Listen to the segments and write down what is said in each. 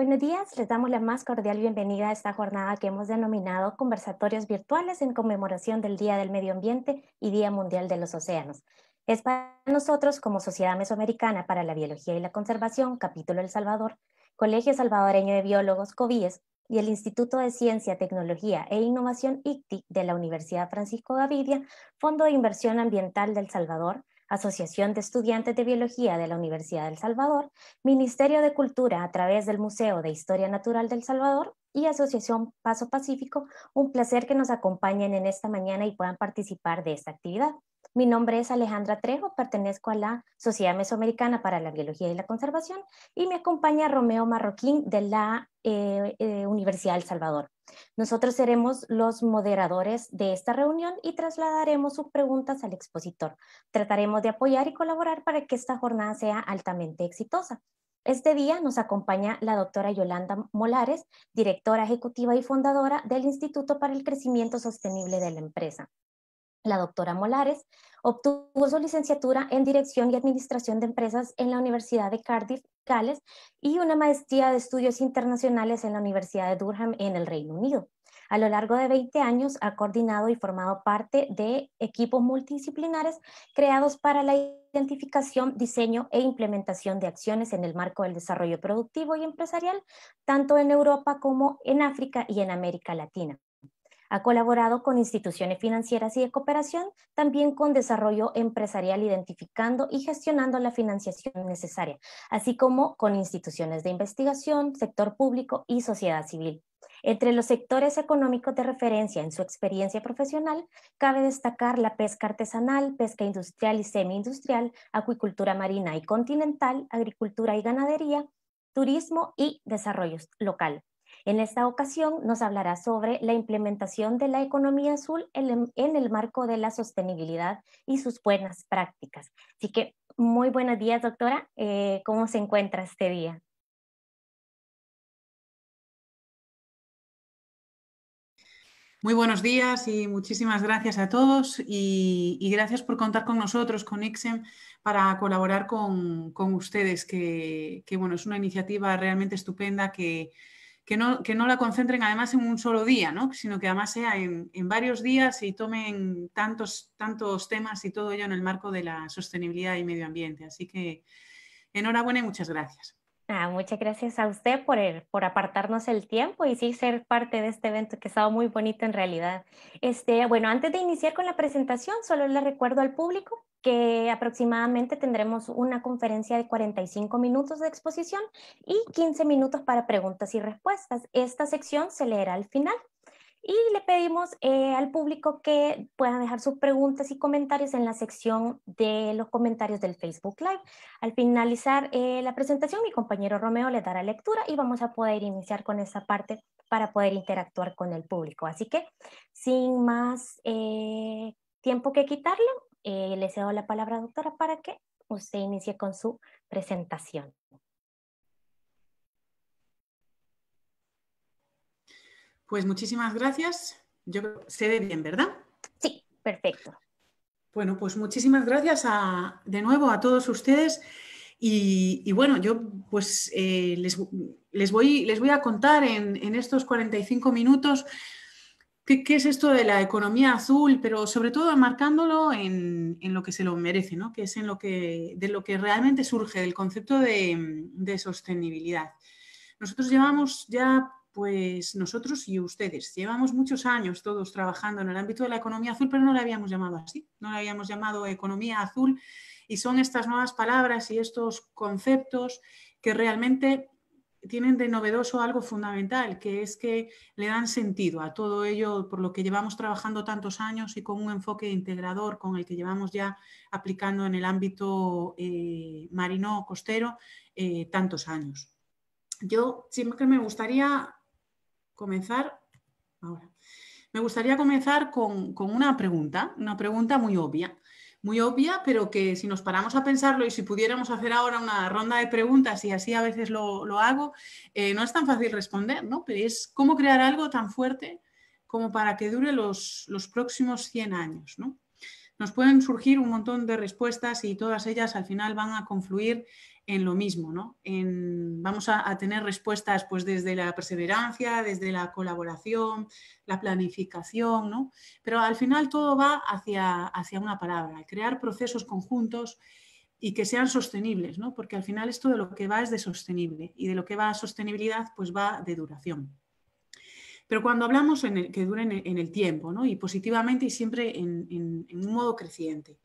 Buenos días, les damos la más cordial bienvenida a esta jornada que hemos denominado Conversatorios Virtuales en conmemoración del Día del Medio Ambiente y Día Mundial de los Océanos. Es para nosotros, como Sociedad Mesoamericana para la Biología y la Conservación, capítulo El Salvador, Colegio Salvadoreño de Biólogos, COBIES, y el Instituto de Ciencia, Tecnología e Innovación, ICTI, de la Universidad Francisco Gavidia, Fondo de Inversión Ambiental del Salvador, Asociación de Estudiantes de Biología de la Universidad del Salvador, Ministerio de Cultura a través del Museo de Historia Natural del Salvador y Asociación Paso Pacífico, un placer que nos acompañen en esta mañana y puedan participar de esta actividad. Mi nombre es Alejandra Trejo, pertenezco a la Sociedad Mesoamericana para la Biología y la Conservación y me acompaña Romeo Marroquín de la eh, eh, Universidad de El Salvador. Nosotros seremos los moderadores de esta reunión y trasladaremos sus preguntas al expositor. Trataremos de apoyar y colaborar para que esta jornada sea altamente exitosa. Este día nos acompaña la doctora Yolanda Molares, directora ejecutiva y fundadora del Instituto para el Crecimiento Sostenible de la Empresa la doctora Molares, obtuvo su licenciatura en Dirección y Administración de Empresas en la Universidad de Cardiff, Gales, y una maestría de Estudios Internacionales en la Universidad de Durham, en el Reino Unido. A lo largo de 20 años ha coordinado y formado parte de equipos multidisciplinares creados para la identificación, diseño e implementación de acciones en el marco del desarrollo productivo y empresarial, tanto en Europa como en África y en América Latina. Ha colaborado con instituciones financieras y de cooperación, también con desarrollo empresarial, identificando y gestionando la financiación necesaria, así como con instituciones de investigación, sector público y sociedad civil. Entre los sectores económicos de referencia en su experiencia profesional, cabe destacar la pesca artesanal, pesca industrial y semi-industrial, acuicultura marina y continental, agricultura y ganadería, turismo y desarrollo local. En esta ocasión nos hablará sobre la implementación de la economía azul en el marco de la sostenibilidad y sus buenas prácticas. Así que muy buenos días, doctora. Eh, ¿Cómo se encuentra este día? Muy buenos días y muchísimas gracias a todos y, gracias por contar con nosotros, con IXEM, para colaborar con, con ustedes, que, que, bueno, es una iniciativa realmente estupenda que, que no, la concentren además en un solo día, ¿no? sino que además sea en, en, varios días y tomen tantos, tantos temas y todo ello en el marco de la sostenibilidad y medio ambiente. Así que enhorabuena y muchas gracias. Ah, muchas gracias a usted por, por apartarnos el tiempo y sí ser parte de este evento que ha estado muy bonito en realidad. Este, bueno, antes de iniciar con la presentación, solo le recuerdo al público que aproximadamente tendremos una conferencia de 45 minutos de exposición y 15 minutos para preguntas y respuestas. Esta sección se leerá al final. Y le pedimos eh, al público que puedan dejar sus preguntas y comentarios en la sección de los comentarios del Facebook Live. Al finalizar eh, la presentación, mi compañero Romeo le dará lectura y vamos a poder iniciar con esa parte para poder interactuar con el público. Así que, sin más eh, tiempo que quitarle, le cedo la palabra, doctora, para que usted inicie con su presentación. Pues muchísimas gracias. Yo se ve bien, ¿verdad? Sí, perfecto. Bueno, pues muchísimas gracias de nuevo a todos ustedes. Y, bueno, yo pues eh, les, voy, les, voy, a contar en, estos 45 minutos qué, es esto de la economía azul, pero sobre todo marcándolo en, lo que se lo merece, ¿no? que es en lo que, de lo que realmente surge del concepto de, de sostenibilidad. Nosotros llevamos ya pues nosotros y ustedes llevamos muchos años todos trabajando en el ámbito de la economía azul, pero no la habíamos llamado así, no la habíamos llamado economía azul y son estas nuevas palabras y estos conceptos que realmente tienen de novedoso algo fundamental, que es que le dan sentido a todo ello por lo que llevamos trabajando tantos años y con un enfoque integrador con el que llevamos ya aplicando en el ámbito eh, marino costero eh, tantos años. Yo siempre me gustaría comenzar ahora. Me gustaría comenzar con, una pregunta, una pregunta muy obvia muy obvia, pero que si nos paramos a pensarlo y si pudiéramos hacer ahora una ronda de preguntas, y así a veces lo, hago, eh, no es tan fácil responder, ¿no? Pero es cómo crear algo tan fuerte como para que dure los, los próximos 100 años, ¿no? Nos pueden surgir un montón de respuestas y todas ellas al final van a confluir en lo mismo, ¿no? vamos a, tener respuestas pues desde la perseverancia, desde la colaboración, la planificación, ¿no? Pero al final todo va hacia, hacia una palabra, crear procesos conjuntos y que sean sostenibles, ¿no? Porque al final esto de lo que va es de sostenible y de lo que va a sostenibilidad pues va de duración. Pero cuando hablamos en que duren en el tiempo, ¿no? Y positivamente y siempre en un modo creciente.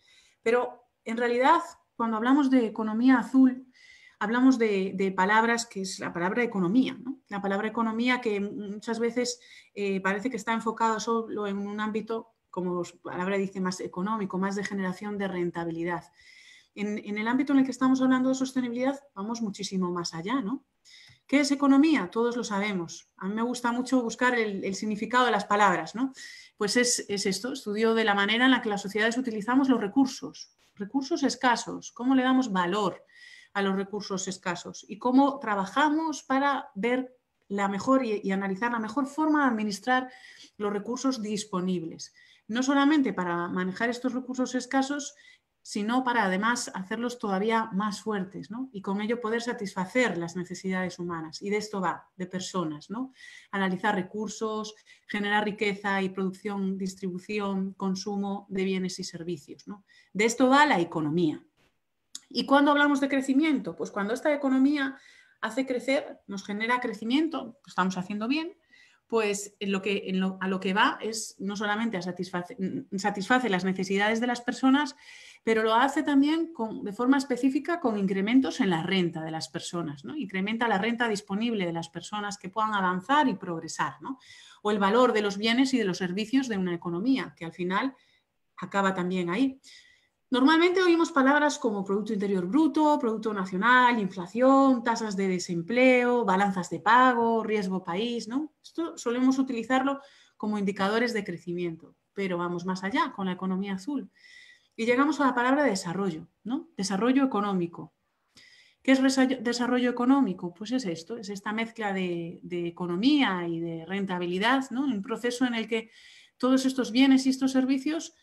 Pero en realidad cuando hablamos de economía azul, hablamos de, palabras que es la palabra economía, la palabra economía que muchas veces eh, parece que está enfocada solo en un ámbito, como la palabra dice, más económico, más de generación de rentabilidad. En, el ámbito en el que estamos hablando de sostenibilidad vamos muchísimo más allá, ¿no? ¿Qué es economía? Todos lo sabemos. A mí me gusta mucho buscar el, significado de las palabras, ¿no? Pues es, esto, estudio de la manera en la que las sociedades utilizamos los recursos, recursos escasos, cómo le damos valor a los recursos escasos y cómo trabajamos para ver la mejor y, analizar la mejor forma de administrar los recursos disponibles no solamente para manejar estos recursos escasos, sino para además hacerlos todavía más fuertes y con ello poder satisfacer las necesidades humanas. Y de esto va, de personas, ¿no? analizar recursos, generar riqueza y producción, distribución, consumo de bienes y servicios. De esto va la economía. ¿Y cuándo hablamos de crecimiento? Pues cuando esta economía hace crecer, nos genera crecimiento, estamos haciendo bien, pues a lo que va es no solamente a satisface las necesidades de las personas, pero lo hace también de forma específica con incrementos en la renta de las personas, ¿no? Incrementa la renta disponible de las personas que puedan avanzar y progresar, ¿no? O el valor de los bienes y de los servicios de una economía, que al final acaba también ahí. Normalmente oímos palabras como Producto Interior Bruto, Producto Nacional, inflación, tasas de desempleo, balanzas de pago, riesgo país, ¿no? Esto solemos utilizarlo como indicadores de crecimiento, pero vamos más allá con la economía azul. Y llegamos a la palabra desarrollo, ¿no? Desarrollo económico. ¿Qué es desarrollo económico? Pues es esto, es esta mezcla de, economía y de rentabilidad, ¿no? Un proceso en el que todos estos bienes y estos servicios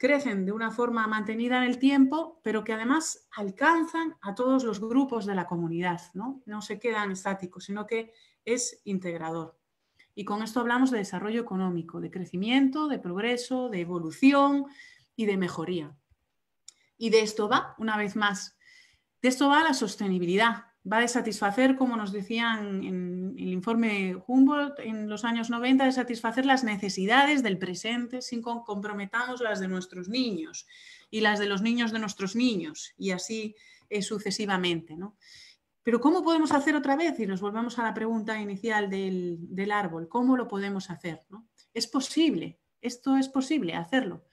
crecen de una forma mantenida en el tiempo, pero que además alcanzan a todos los grupos de la comunidad, ¿no? se quedan estáticos, sino que es integrador. Y con esto hablamos de desarrollo económico, de crecimiento, de progreso, de evolución y de mejoría. Y de esto va, una vez más, de esto va la sostenibilidad, va a satisfacer, como nos decían en el informe Humboldt en los años 90, de satisfacer las necesidades del presente sin comprometamos las de nuestros niños y las de los niños de nuestros niños y así sucesivamente. ¿no? Pero ¿cómo podemos hacer otra vez? Y nos volvemos a la pregunta inicial del, del árbol, ¿cómo lo podemos hacer? Es posible, esto es posible hacerlo.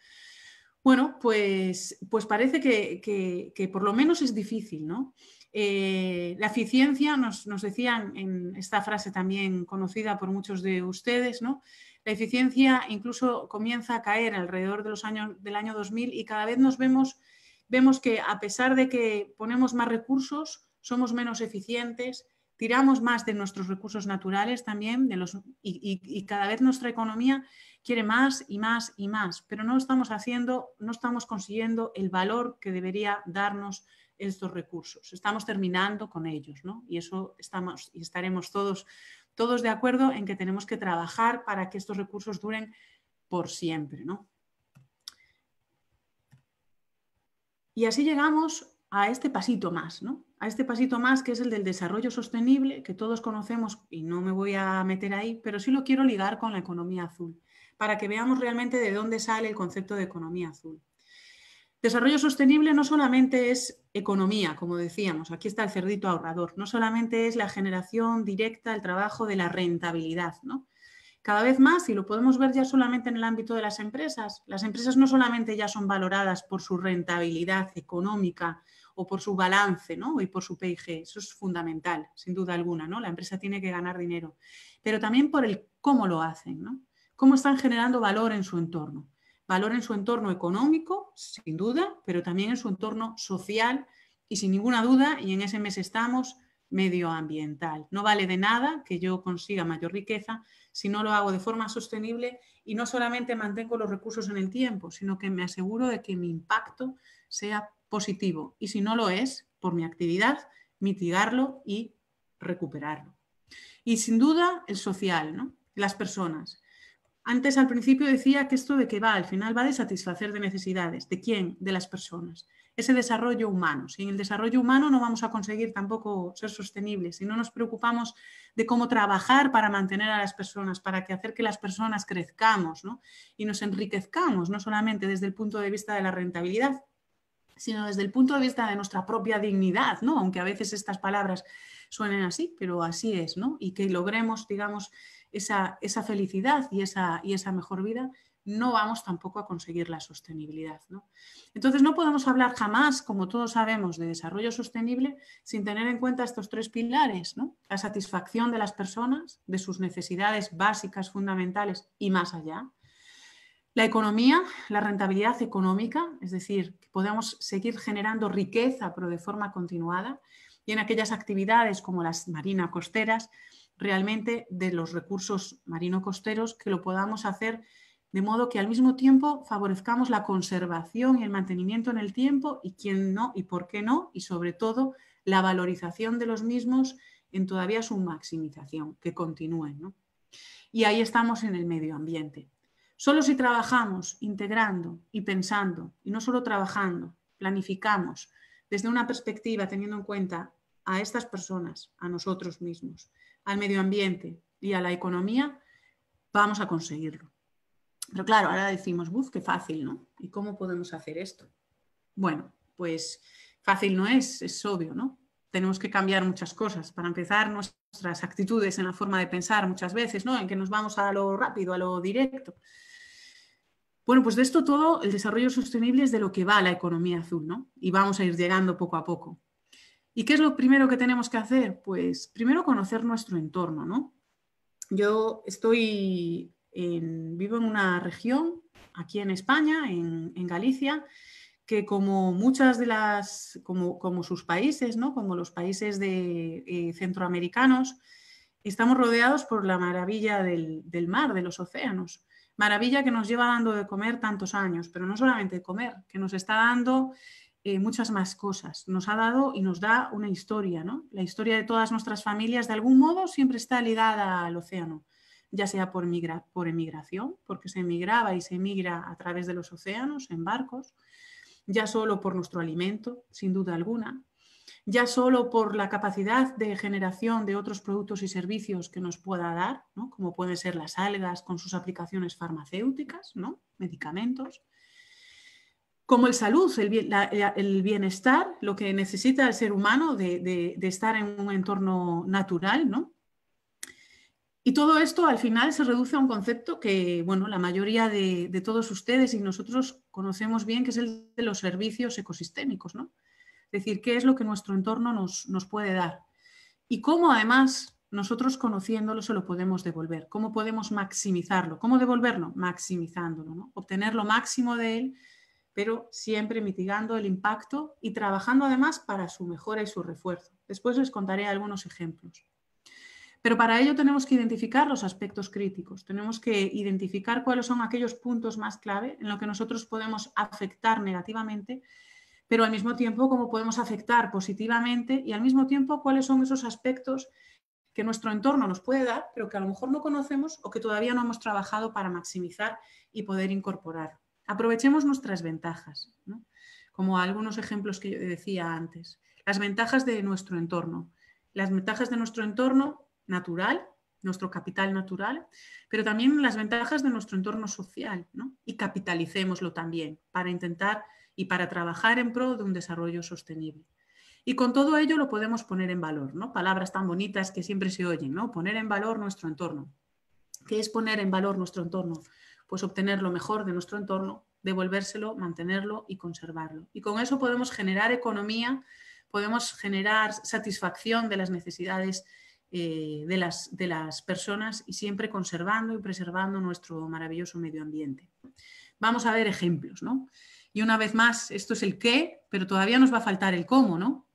Bueno, pues, pues parece que, que, que por lo menos es difícil, ¿no? Eh, la eficiencia, nos, decían en esta frase también conocida por muchos de ustedes, ¿no? la eficiencia incluso comienza a caer alrededor de los años, del año 2000 y cada vez nos vemos, vemos que a pesar de que ponemos más recursos, somos menos eficientes, tiramos más de nuestros recursos naturales también de los, y, y cada vez nuestra economía quiere más y más y más, pero no estamos haciendo, no estamos consiguiendo el valor que debería darnos estos recursos. Estamos terminando con ellos, ¿no? Y eso estamos y estaremos todos, todos de acuerdo en que tenemos que trabajar para que estos recursos duren por siempre, ¿no? Y así llegamos a este pasito más, ¿no? A este pasito más que es el del desarrollo sostenible, que todos conocemos y no me voy a meter ahí, pero sí lo quiero ligar con la economía azul, para que veamos realmente de dónde sale el concepto de economía azul. Desarrollo sostenible no solamente es economía, como decíamos, aquí está el cerdito ahorrador, no solamente es la generación directa, el trabajo de la rentabilidad, ¿no? Cada vez más, y lo podemos ver ya solamente en el ámbito de las empresas, las empresas no solamente ya son valoradas por su rentabilidad económica o por su balance ¿no? y por su PIG. Eso es fundamental, sin duda alguna. ¿no? La empresa tiene que ganar dinero, pero también por el cómo lo hacen, ¿no? cómo están generando valor en su entorno valor en su entorno económico, sin duda, pero también en su entorno social y sin ninguna duda, y en ese mes estamos, medioambiental. No vale de nada que yo consiga mayor riqueza si no lo hago de forma sostenible y no solamente mantengo los recursos en el tiempo, sino que me aseguro de que mi impacto sea positivo y si no lo es, por mi actividad, mitigarlo y recuperarlo. Y sin duda el social, ¿no? las personas. Antes, al principio, decía que esto de que va, al final va de satisfacer de necesidades. ¿De quién? De las personas. Ese desarrollo humano. Sin el desarrollo humano no vamos a conseguir tampoco ser sostenibles. Si no nos preocupamos de cómo trabajar para mantener a las personas, para que hacer que las personas crezcamos y nos enriquezcamos, no solamente desde el punto de vista de la rentabilidad, sino desde el punto de vista de nuestra propia dignidad, aunque a veces estas palabras suenen así, pero así es, ¿no? y que logremos, digamos, esa, felicidad y esa, y esa mejor vida, no vamos tampoco a conseguir la sostenibilidad. Entonces, no podemos hablar jamás, como todos sabemos, de desarrollo sostenible sin tener en cuenta estos tres pilares, la satisfacción de las personas, de sus necesidades básicas, fundamentales y más allá, la economía, la rentabilidad económica, es decir, que podamos seguir generando riqueza, pero de forma continuada, y en aquellas actividades como las marinas costeras, realmente de los recursos marino-costeros, que lo podamos hacer de modo que al mismo tiempo favorezcamos la conservación y el mantenimiento en el tiempo y quién no y por qué no, y sobre todo la valorización de los mismos en todavía su maximización, que continúen. Y ahí estamos en el medio ambiente. Solo si trabajamos integrando y pensando, y no solo trabajando, planificamos desde una perspectiva teniendo en cuenta a estas personas, a nosotros mismos, al medio ambiente y a la economía, vamos a conseguirlo. Pero claro, ahora decimos, buf, qué fácil, ¿no? ¿Y cómo podemos hacer esto? Bueno, pues fácil no es, es obvio, ¿no? Tenemos que cambiar muchas cosas. Para empezar, nuestras actitudes en la forma de pensar muchas veces, ¿no? En que nos vamos a lo rápido, a lo directo. Bueno, pues de esto todo, el desarrollo sostenible es de lo que va la economía azul, ¿no? Y vamos a ir llegando poco a poco. ¿Y qué es lo primero que tenemos que hacer? Pues primero conocer nuestro entorno, ¿no? Yo estoy vivo en una región aquí en España, en, Galicia, que como muchas de las, como, sus países, ¿no? como los países de, eh, centroamericanos, estamos rodeados por la maravilla del, del, mar, de los océanos. Maravilla que nos lleva dando de comer tantos años, pero no solamente de comer, que nos está dando eh, muchas más cosas. Nos ha dado y nos da una historia, ¿no? La historia de todas nuestras familias, de algún modo, siempre está ligada al océano, ya sea por, emigración, porque se emigraba y se emigra a través de los océanos, en barcos, ya solo por nuestro alimento, sin duda alguna, ya solo por la capacidad de generación de otros productos y servicios que nos pueda dar, ¿no? como pueden ser las algas con sus aplicaciones farmacéuticas, ¿no? medicamentos, como el salud, el, bienestar, lo que necesita el ser humano de, estar en un entorno natural, ¿no? Y todo esto al final se reduce a un concepto que, bueno, la mayoría de, todos ustedes y nosotros conocemos bien, que es el de los servicios ecosistémicos, ¿no? Es decir, qué es lo que nuestro entorno nos, puede dar y cómo además nosotros conociéndolo se lo podemos devolver, cómo podemos maximizarlo, cómo devolverlo, maximizándolo, obtener lo máximo de él pero siempre mitigando el impacto y trabajando además para su mejora y su refuerzo. Después les contaré algunos ejemplos. Pero para ello tenemos que identificar los aspectos críticos, tenemos que identificar cuáles son aquellos puntos más clave en los que nosotros podemos afectar negativamente, pero al mismo tiempo cómo podemos afectar positivamente y al mismo tiempo cuáles son esos aspectos que nuestro entorno nos puede dar, pero que a lo mejor no conocemos o que todavía no hemos trabajado para maximizar y poder incorporar. Aprovechemos nuestras ventajas, como algunos ejemplos que yo decía antes. Las ventajas de nuestro entorno. Las ventajas de nuestro entorno natural, nuestro capital natural, pero también las ventajas de nuestro entorno social. Y capitalicémoslo también para intentar y para trabajar en pro de un desarrollo sostenible. Y con todo ello lo podemos poner en valor, ¿no? Palabras tan bonitas que siempre se oyen, ¿no? Poner en valor nuestro entorno. ¿Qué es poner en valor nuestro entorno? pues obtener lo mejor de nuestro entorno, devolvérselo, mantenerlo y conservarlo. Y con eso podemos generar economía, podemos generar satisfacción de las necesidades eh, de, las, de las personas y siempre conservando y preservando nuestro maravilloso medio ambiente. Vamos a ver ejemplos, ¿no? Y una vez más, esto es el qué, pero todavía nos va a faltar el cómo, ¿no?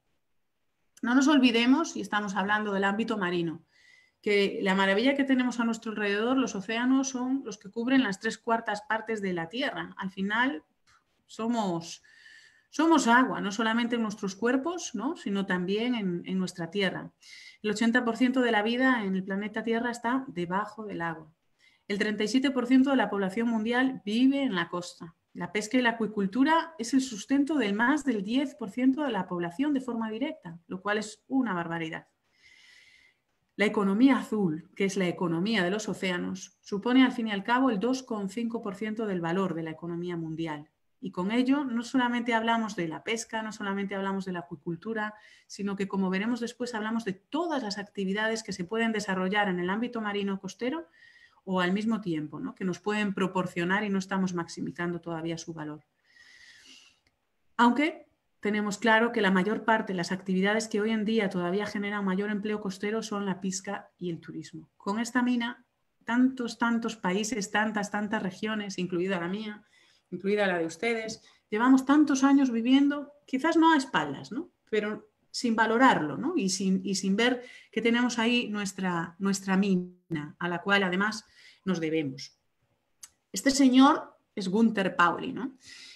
No nos olvidemos, y estamos hablando del ámbito marino, que la maravilla que tenemos a nuestro alrededor, los océanos son los que cubren las tres cuartas partes de la Tierra. Al final somos, somos agua, no solamente en nuestros cuerpos, ¿no? sino también en, nuestra Tierra. El 80% de la vida en el planeta Tierra está debajo del agua. El 37% de la población mundial vive en la costa. La pesca y la acuicultura es el sustento del más del 10% de la población de forma directa, lo cual es una barbaridad. La economía azul, que es la economía de los océanos, supone al fin y al cabo el 2,5% del valor de la economía mundial. Y con ello no solamente hablamos de la pesca, no solamente hablamos de la acuicultura, sino que como veremos después hablamos de todas las actividades que se pueden desarrollar en el ámbito marino costero o al mismo tiempo, que nos pueden proporcionar y no estamos maximizando todavía su valor. Aunque tenemos claro que la mayor parte de las actividades que hoy en día todavía generan mayor empleo costero son la pesca y el turismo. Con esta mina, tantos, tantos países, tantas, tantas regiones, incluida la mía, incluida la de ustedes, llevamos tantos años viviendo, quizás no a espaldas, ¿no? pero sin valorarlo ¿no? y, sin, ver que tenemos ahí nuestra, nuestra mina, a la cual además nos debemos. Este señor es Gunther Pauli.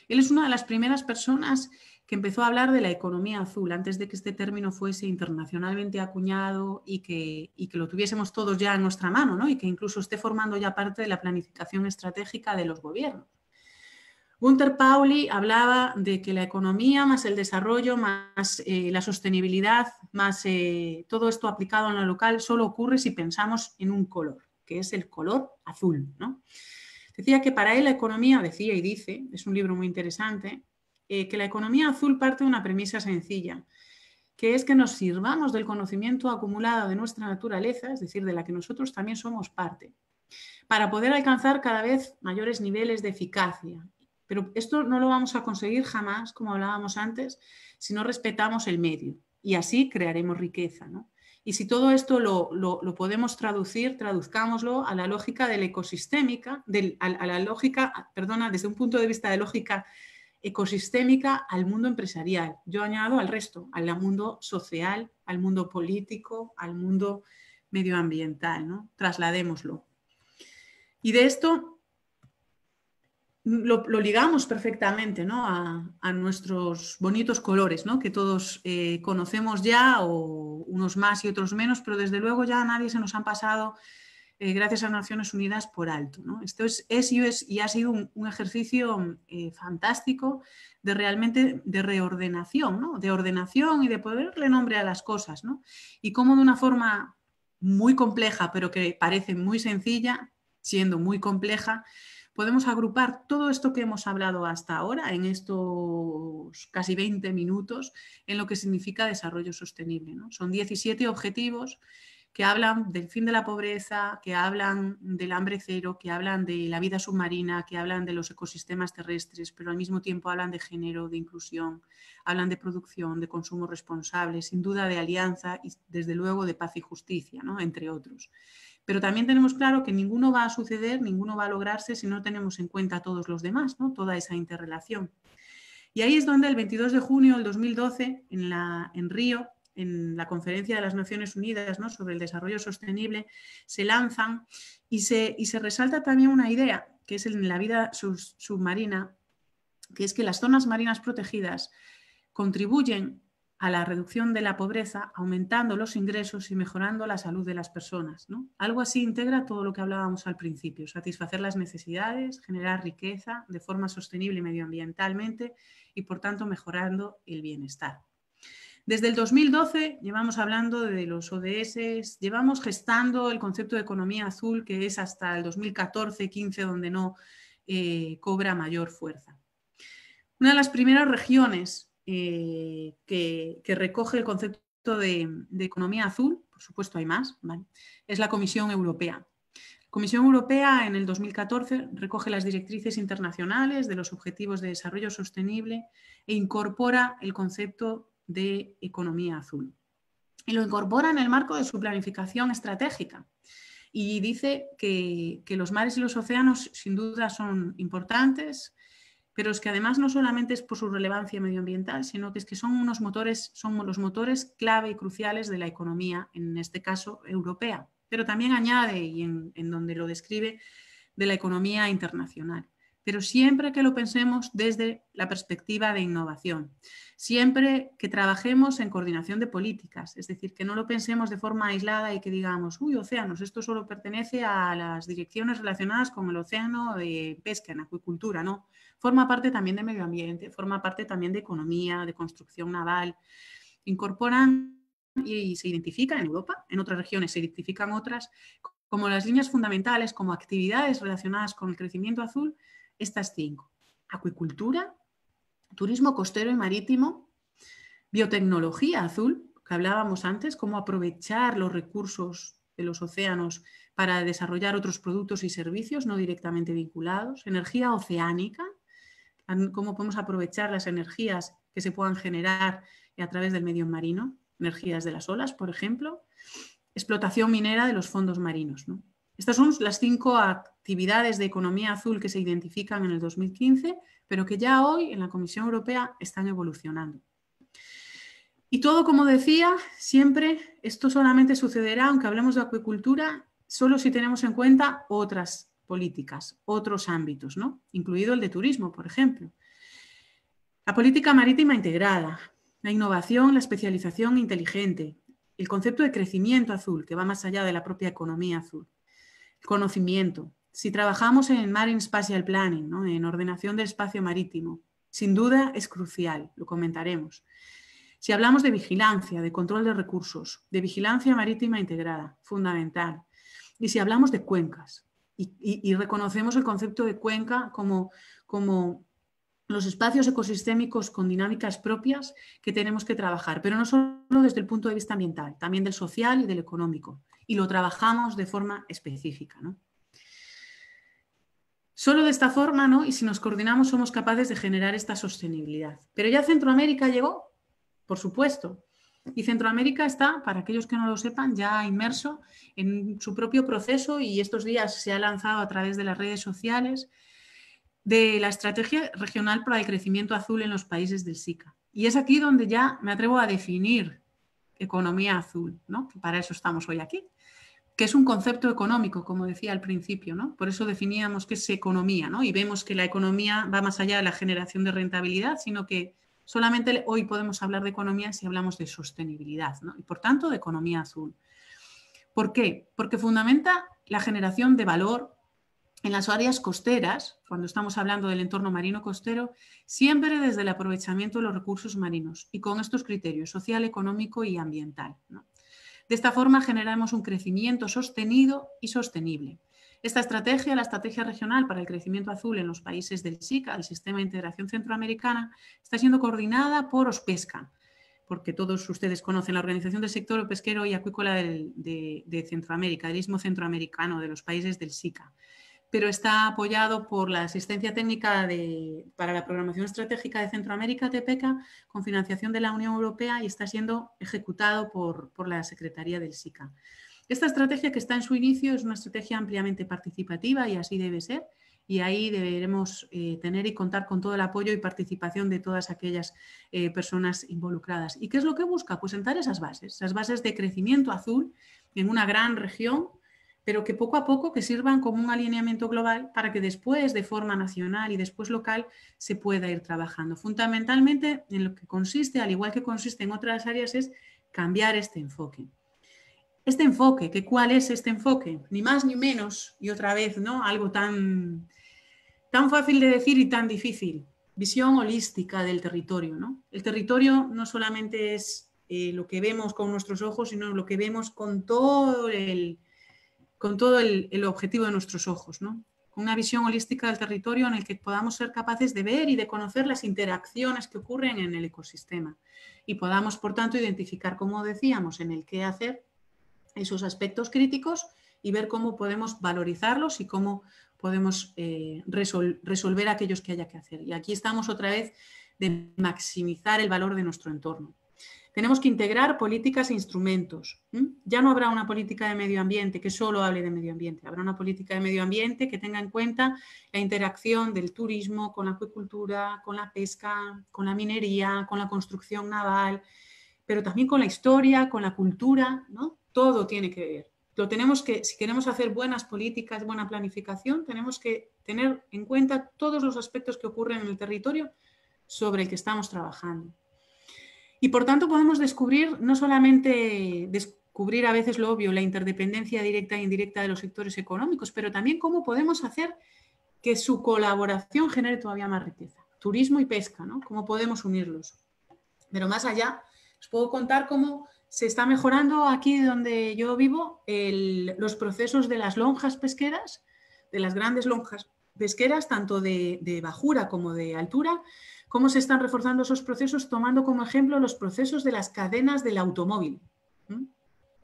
Él es una de las primeras personas que empezó a hablar de la economía azul, antes de que este término fuese internacionalmente acuñado y que, que lo tuviésemos todos ya en nuestra mano, ¿no? y que incluso esté formando ya parte de la planificación estratégica de los gobiernos. Gunther Pauli hablaba de que la economía más el desarrollo más eh, la sostenibilidad más eh, todo esto aplicado en lo local solo ocurre si pensamos en un color, que es el color azul. ¿no? Decía que para él la economía, decía y dice, es un libro muy interesante, eh, que la economía azul parte de una premisa sencilla, que es que nos sirvamos del conocimiento acumulado de nuestra naturaleza, es decir, de la que nosotros también somos parte, para poder alcanzar cada vez mayores niveles de eficacia. Pero esto no lo vamos a conseguir jamás, como hablábamos antes, si no respetamos el medio y así crearemos riqueza. Y si todo esto lo, podemos traducir, traduzcámoslo a la lógica del ecosistémica, a, a, la lógica, perdona, desde un punto de vista de lógica ecosistémica al mundo empresarial. Yo añado al resto, al mundo social, al mundo político, al mundo medioambiental, Trasladémoslo. Y de esto lo, ligamos perfectamente ¿no? a, nuestros bonitos colores, ¿no? que todos eh, conocemos ya, o unos más y otros menos, pero desde luego ya a nadie se nos han pasado eh, gracias a Naciones Unidas por alto. Esto es, y ha sido un, ejercicio eh, fantástico de realmente de reordenación, de ordenación y de poderle nombre a las cosas. Y cómo de una forma muy compleja, pero que parece muy sencilla, siendo muy compleja, podemos agrupar todo esto que hemos hablado hasta ahora en estos casi 20 minutos en lo que significa desarrollo sostenible. Son 17 objetivos que hablan del fin de la pobreza, que hablan del hambre cero, que hablan de la vida submarina, que hablan de los ecosistemas terrestres, pero al mismo tiempo hablan de género, de inclusión, hablan de producción, de consumo responsable, sin duda de alianza y desde luego de paz y justicia, ¿no? entre otros. Pero también tenemos claro que ninguno va a suceder, ninguno va a lograrse si no tenemos en cuenta a todos los demás, ¿no? toda esa interrelación. Y ahí es donde el 22 de junio del 2012, en, la, en Río, en la Conferencia de las Naciones Unidas sobre el Desarrollo Sostenible, se lanzan y se, resalta también una idea, que es en la vida submarina, que es que las zonas marinas protegidas contribuyen a la reducción de la pobreza, aumentando los ingresos y mejorando la salud de las personas. Algo así integra todo lo que hablábamos al principio, satisfacer las necesidades, generar riqueza de forma sostenible medioambientalmente y, por tanto, mejorando el bienestar. Desde el 2012 llevamos hablando de los ODS, llevamos gestando el concepto de economía azul, que es hasta el 2014-15 donde no eh, cobra mayor fuerza. Una de las primeras regiones eh, que, recoge el concepto de, economía azul, por supuesto hay más, es la Comisión Europea. Comisión Europea en el 2014 recoge las directrices internacionales de los Objetivos de Desarrollo Sostenible e incorpora el concepto de economía azul. Y lo incorpora en el marco de su planificación estratégica. Y dice que, los mares y los océanos sin duda son importantes, pero es que además no solamente es por su relevancia medioambiental, sino que es que son unos motores, son los motores clave y cruciales de la economía, en este caso europea, pero también añade, y en, en donde lo describe, de la economía internacional pero siempre que lo pensemos desde la perspectiva de innovación, siempre que trabajemos en coordinación de políticas, es decir, que no lo pensemos de forma aislada y que digamos, uy, océanos, esto solo pertenece a las direcciones relacionadas con el océano de pesca, en acuicultura, no, forma parte también de medio ambiente, forma parte también de economía, de construcción naval, incorporan y se identifica en Europa, en otras regiones se identifican otras, como las líneas fundamentales, como actividades relacionadas con el crecimiento azul, estas cinco. Acuicultura, turismo costero y marítimo, biotecnología azul, que hablábamos antes, cómo aprovechar los recursos de los océanos para desarrollar otros productos y servicios no directamente vinculados, energía oceánica, cómo podemos aprovechar las energías que se puedan generar a través del medio marino, energías de las olas, por ejemplo, explotación minera de los fondos marinos. Estas son las cinco actividades de economía azul que se identifican en el 2015, pero que ya hoy en la Comisión Europea están evolucionando. Y todo, como decía, siempre esto solamente sucederá, aunque hablemos de acuicultura, solo si tenemos en cuenta otras políticas, otros ámbitos, incluido el de turismo, por ejemplo. La política marítima integrada, la innovación, la especialización inteligente, el concepto de crecimiento azul, que va más allá de la propia economía azul, el conocimiento, si trabajamos en Marine Spatial Planning, en ordenación del espacio marítimo, sin duda es crucial, lo comentaremos. Si hablamos de vigilancia, de control de recursos, de vigilancia marítima integrada, fundamental. Y si hablamos de cuencas y, reconocemos el concepto de cuenca como, como los espacios ecosistémicos con dinámicas propias que tenemos que trabajar, pero no solo desde el punto de vista ambiental, también del social y del económico. Y lo trabajamos de forma específica. ¿no? Solo de esta forma, ¿no? Y si nos coordinamos, somos capaces de generar esta sostenibilidad. Pero ya Centroamérica llegó, por supuesto. Y Centroamérica está, para aquellos que no lo sepan, ya inmerso en su propio proceso y estos días se ha lanzado a través de las redes sociales de la estrategia regional para el crecimiento azul en los países del SICA. Y es aquí donde ya me atrevo a definir economía azul, ¿no? para eso estamos hoy aquí que es un concepto económico, como decía al principio, ¿no? Por eso definíamos que es economía, ¿no? Y vemos que la economía va más allá de la generación de rentabilidad, sino que solamente hoy podemos hablar de economía si hablamos de sostenibilidad, ¿no? Y por tanto, de economía azul. ¿Por qué? Porque fundamenta la generación de valor en las áreas costeras, cuando estamos hablando del entorno marino costero, siempre desde el aprovechamiento de los recursos marinos y con estos criterios social, económico y ambiental, ¿no? De esta forma generaremos un crecimiento sostenido y sostenible. Esta estrategia, la estrategia regional para el crecimiento azul en los países del SICA, el Sistema de Integración Centroamericana, está siendo coordinada por OSPESCA, porque todos ustedes conocen la organización del sector pesquero y acuícola de, Centroamérica, el istmo centroamericano, de los países del SICA pero está apoyado por la Asistencia Técnica para la Programación Estratégica de Centroamérica, TEPECA, con financiación de la Unión Europea y está siendo ejecutado por, la Secretaría del SICA. Esta estrategia que está en su inicio es una estrategia ampliamente participativa y así debe ser. Y ahí deberemos eh, tener y contar con todo el apoyo y participación de todas aquellas eh, personas involucradas. ¿Y qué es lo que busca? Pues sentar esas bases, esas bases de crecimiento azul en una gran región pero que poco a poco que sirvan como un alineamiento global para que después de forma nacional y después local se pueda ir trabajando. Fundamentalmente en lo que consiste, al igual que consiste en otras áreas, es cambiar este enfoque. Este enfoque, cuál es este enfoque? Ni más ni menos, y otra vez, ¿no? Algo tan, tan fácil de decir y tan difícil. Visión holística del territorio, El territorio no solamente es eh, lo que vemos con nuestros ojos, sino lo que vemos con todo el con todo el, objetivo de nuestros ojos, ¿no? con una visión holística del territorio en el que podamos ser capaces de ver y de conocer las interacciones que ocurren en el ecosistema y podamos, por tanto, identificar, como decíamos, en el qué hacer esos aspectos críticos y ver cómo podemos valorizarlos y cómo podemos eh, resolver aquellos que haya que hacer. Y aquí estamos otra vez de maximizar el valor de nuestro entorno. Tenemos que integrar políticas e instrumentos. Ya no habrá una política de medio ambiente que solo hable de medio ambiente, habrá una política de medio ambiente que tenga en cuenta la interacción del turismo con la acuicultura, con la pesca, con la minería, con la construcción naval, pero también con la historia, con la cultura, ¿no? Todo tiene que ver. Lo tenemos que, si queremos hacer buenas políticas, buena planificación, tenemos que tener en cuenta todos los aspectos que ocurren en el territorio sobre el que estamos trabajando. Y por tanto podemos descubrir, no solamente descubrir a veces lo obvio, la interdependencia directa e indirecta de los sectores económicos, pero también cómo podemos hacer que su colaboración genere todavía más riqueza. Turismo y pesca, ¿no? Cómo podemos unirlos. Pero más allá, os puedo contar cómo se está mejorando aquí donde yo vivo los procesos de las lonjas pesqueras, de las grandes lonjas pesqueras, tanto de bajura como de altura, ¿Cómo se están reforzando esos procesos? Tomando como ejemplo los procesos de las cadenas del automóvil.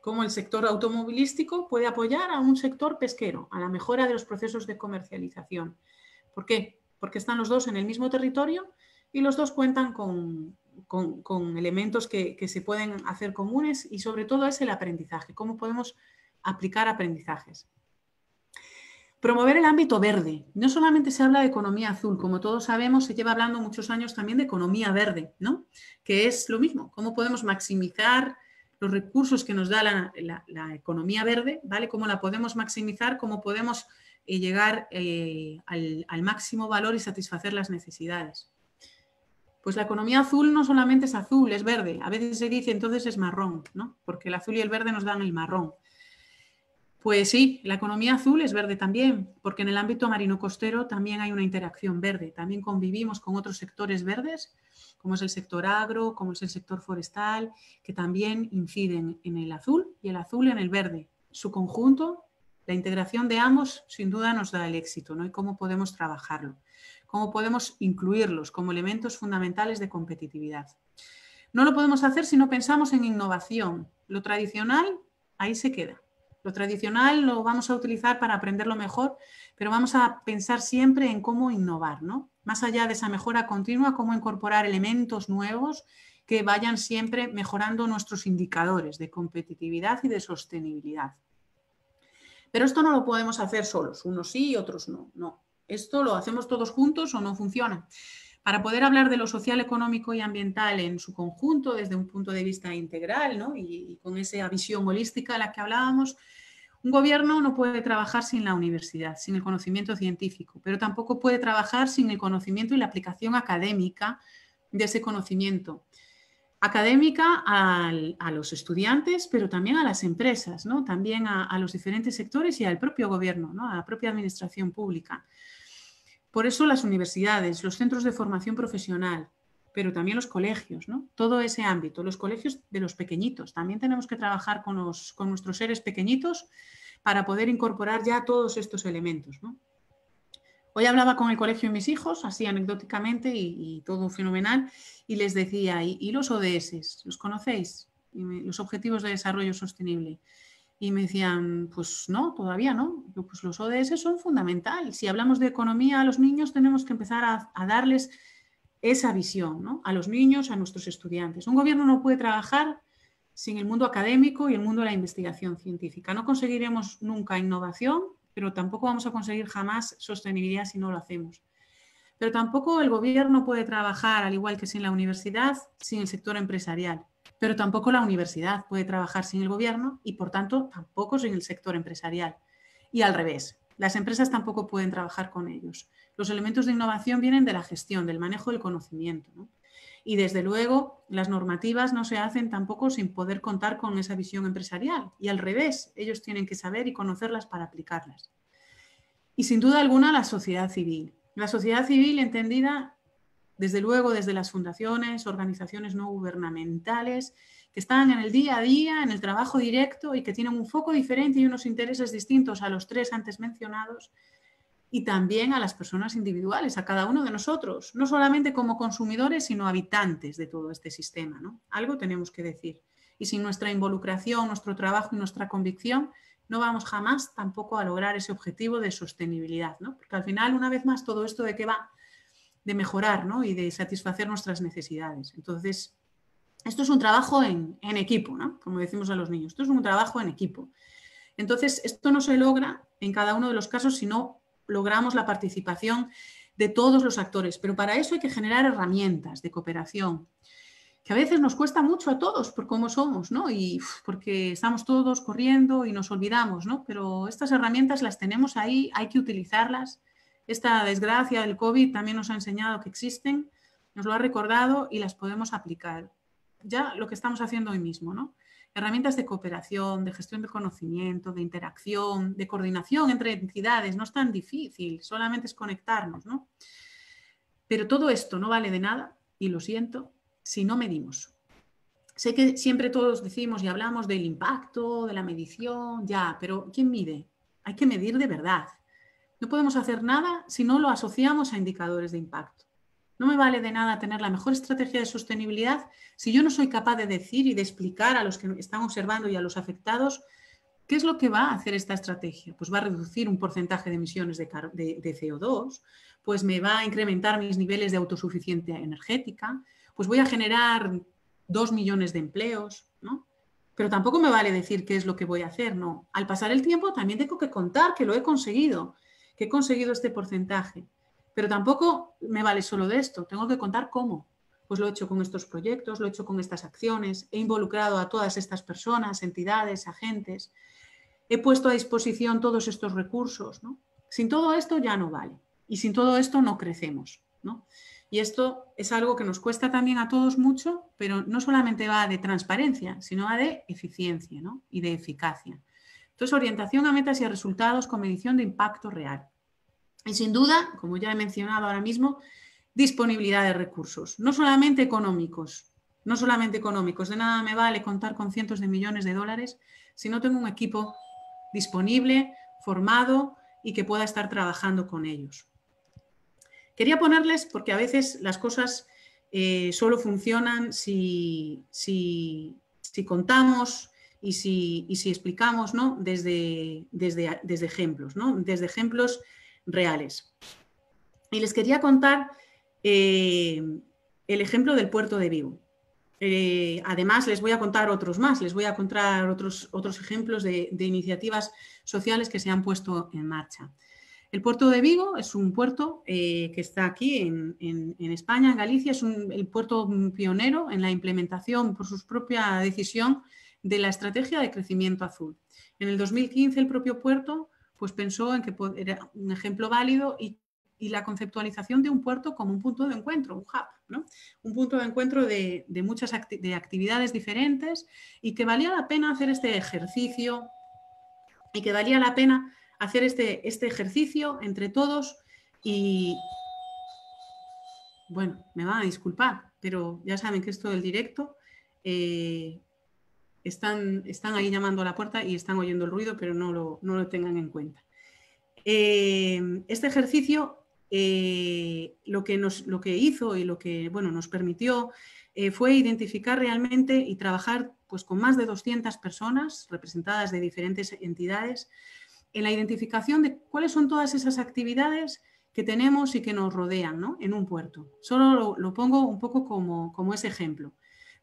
Cómo el sector automovilístico puede apoyar a un sector pesquero, a la mejora de los procesos de comercialización. ¿Por qué? Porque están los dos en el mismo territorio y los dos cuentan con, elementos que se pueden hacer comunes y sobre todo es el aprendizaje, cómo podemos aplicar aprendizajes. Promover el ámbito verde. No solamente se habla de economía azul, como todos sabemos, se lleva hablando muchos años también de economía verde, ¿no? Que es lo mismo, cómo podemos maximizar los recursos que nos da la, economía verde, ¿vale? Cómo la podemos maximizar, cómo podemos eh, llegar eh, al, al máximo valor y satisfacer las necesidades. Pues la economía azul no solamente es azul, es verde. A veces se dice entonces es marrón, ¿no? Porque el azul y el verde nos dan el marrón. Pues sí, la economía azul es verde también, porque en el ámbito marino costero también hay una interacción verde, también convivimos con otros sectores verdes, como es el sector agro, como es el sector forestal, que también inciden en el azul y el azul en el verde. Su conjunto, la integración de ambos, sin duda nos da el éxito, ¿no? Y cómo podemos trabajarlo, cómo podemos incluirlos como elementos fundamentales de competitividad. No lo podemos hacer si no pensamos en innovación. Lo tradicional ahí se queda lo tradicional lo vamos a utilizar para aprenderlo mejor, pero vamos a pensar siempre en cómo innovar, ¿no? Más allá de esa mejora continua, cómo incorporar elementos nuevos que vayan siempre mejorando nuestros indicadores de competitividad y de sostenibilidad. Pero esto no lo podemos hacer solos, unos sí y otros no. No, esto lo hacemos todos juntos o no funciona para poder hablar de lo social, económico y ambiental en su conjunto, desde un punto de vista integral y, con esa visión holística a la que hablábamos, un gobierno no puede trabajar sin la universidad, sin el conocimiento científico, pero tampoco puede trabajar sin el conocimiento y la aplicación académica de ese conocimiento. Académica a los estudiantes, pero también a las empresas, ¿no? también a, a, los diferentes sectores y al propio gobierno, ¿no? a la propia administración pública. Por eso las universidades, los centros de formación profesional, pero también los colegios, ¿no? Todo ese ámbito, los colegios de los pequeñitos. También tenemos que trabajar con, nuestros seres pequeñitos para poder incorporar ya todos estos elementos, Hoy hablaba con el colegio de mis hijos, así anecdóticamente y, todo fenomenal, y les decía, ¿y, los ODS? ¿Los conocéis? los Objetivos de Desarrollo Sostenible. Y me decían, pues no, todavía no. pues los ODS son fundamental. Si hablamos de economía a los niños, tenemos que empezar a, darles esa visión, A los niños, a nuestros estudiantes. Un gobierno no puede trabajar sin el mundo académico y el mundo de la investigación científica. No conseguiremos nunca innovación, pero tampoco vamos a conseguir jamás sostenibilidad si no lo hacemos. Pero tampoco el gobierno puede trabajar, al igual que sin la universidad, sin el sector empresarial. Pero tampoco la universidad puede trabajar sin el gobierno y, por tanto, tampoco sin el sector empresarial. Y al revés, las empresas tampoco pueden trabajar con ellos. Los elementos de innovación vienen de la gestión, del manejo del conocimiento. Y desde luego, las normativas no se hacen tampoco sin poder contar con esa visión empresarial. Y al revés, ellos tienen que saber y conocerlas para aplicarlas. Y sin duda alguna, la sociedad civil. La sociedad civil entendida desde luego desde las fundaciones, organizaciones no gubernamentales, que están en el día a día, en el trabajo directo y que tienen un foco diferente y unos intereses distintos a los tres antes mencionados y también a las personas individuales, a cada uno de nosotros, no solamente como consumidores, sino habitantes de todo este sistema. ¿no? Algo tenemos que decir. Y sin nuestra involucración, nuestro trabajo y nuestra convicción, no vamos jamás tampoco a lograr ese objetivo de sostenibilidad, Porque al final, una vez más, todo esto de qué va, de mejorar y de satisfacer nuestras necesidades. Entonces, esto es un trabajo en, equipo, ¿no? como decimos a los niños, esto es un trabajo en equipo. Entonces, esto no se logra en cada uno de los casos si no logramos la participación de todos los actores, pero para eso hay que generar herramientas de cooperación, que a veces nos cuesta mucho a todos por cómo somos, ¿no? Y porque estamos todos corriendo y nos olvidamos, ¿no? Pero estas herramientas las tenemos ahí, hay que utilizarlas esta desgracia del COVID también nos ha enseñado que existen, nos lo ha recordado y las podemos aplicar. Ya lo que estamos haciendo hoy mismo, ¿no? Herramientas de cooperación, de gestión de conocimiento, de interacción, de coordinación entre entidades, no es tan difícil, solamente es conectarnos, ¿no? Pero todo esto no vale de nada, y lo siento, si no medimos. Sé que siempre todos decimos y hablamos del impacto, de la medición, ya, pero ¿quién mide? Hay que medir de verdad. No podemos hacer nada si no lo asociamos a indicadores de impacto. No me vale de nada tener la mejor estrategia de sostenibilidad si yo no soy capaz de decir y de explicar a los que están observando y a los afectados qué es lo que va a hacer esta estrategia. Pues va a reducir un porcentaje de emisiones de, CO2, pues me va a incrementar mis niveles de autosuficiencia energética, pues voy a generar dos millones de empleos, ¿no? Pero tampoco me vale decir qué es lo que voy a hacer, no. Al pasar el tiempo también tengo que contar que lo he conseguido, he conseguido este porcentaje. Pero tampoco me vale solo de esto, tengo que contar cómo. Pues lo he hecho con estos proyectos, lo he hecho con estas acciones, he involucrado a todas estas personas, entidades, agentes, he puesto a disposición todos estos recursos. Sin todo esto ya no vale y sin todo esto no crecemos. Y esto es algo que nos cuesta también a todos mucho, pero no solamente va de transparencia, sino va de eficiencia y de eficacia. Entonces, orientación a metas y a resultados con medición de impacto real. Y sin duda, como ya he mencionado ahora mismo, disponibilidad de recursos, no solamente económicos, no solamente económicos, de nada me vale contar con cientos de millones de dólares si no tengo un equipo disponible, formado y que pueda estar trabajando con ellos. Quería ponerles, porque a veces las cosas eh, solo funcionan si, si, contamos y si, si, explicamos ¿no? desde, desde, desde ejemplos, ¿no? desde ejemplos reales. Y les quería contar eh, el ejemplo del puerto de Vigo. Eh, además, les voy a contar otros más, les voy a contar otros, otros ejemplos de, iniciativas sociales que se han puesto en marcha. El puerto de Vigo es un puerto eh, que está aquí en, España, en Galicia, es el puerto pionero en la implementación por su propia decisión de la estrategia de crecimiento azul. En el 2015 el propio puerto pues pensó en que era un ejemplo válido y, la conceptualización de un puerto como un punto de encuentro, un hub, ¿no? un punto de encuentro de, muchas actividades diferentes y que valía la pena hacer este ejercicio y que valía la pena hacer este, este ejercicio entre todos y, bueno, me van a disculpar, pero ya saben que esto el directo... Eh, están, están ahí llamando a la puerta y están oyendo el ruido, pero no lo, no lo tengan en cuenta. Eh, este ejercicio eh, lo, que nos, lo que hizo y lo que bueno, nos permitió eh, fue identificar realmente y trabajar pues, con más de 200 personas representadas de diferentes entidades en la identificación de cuáles son todas esas actividades que tenemos y que nos rodean en un puerto. Solo lo, pongo un poco como, como ese ejemplo.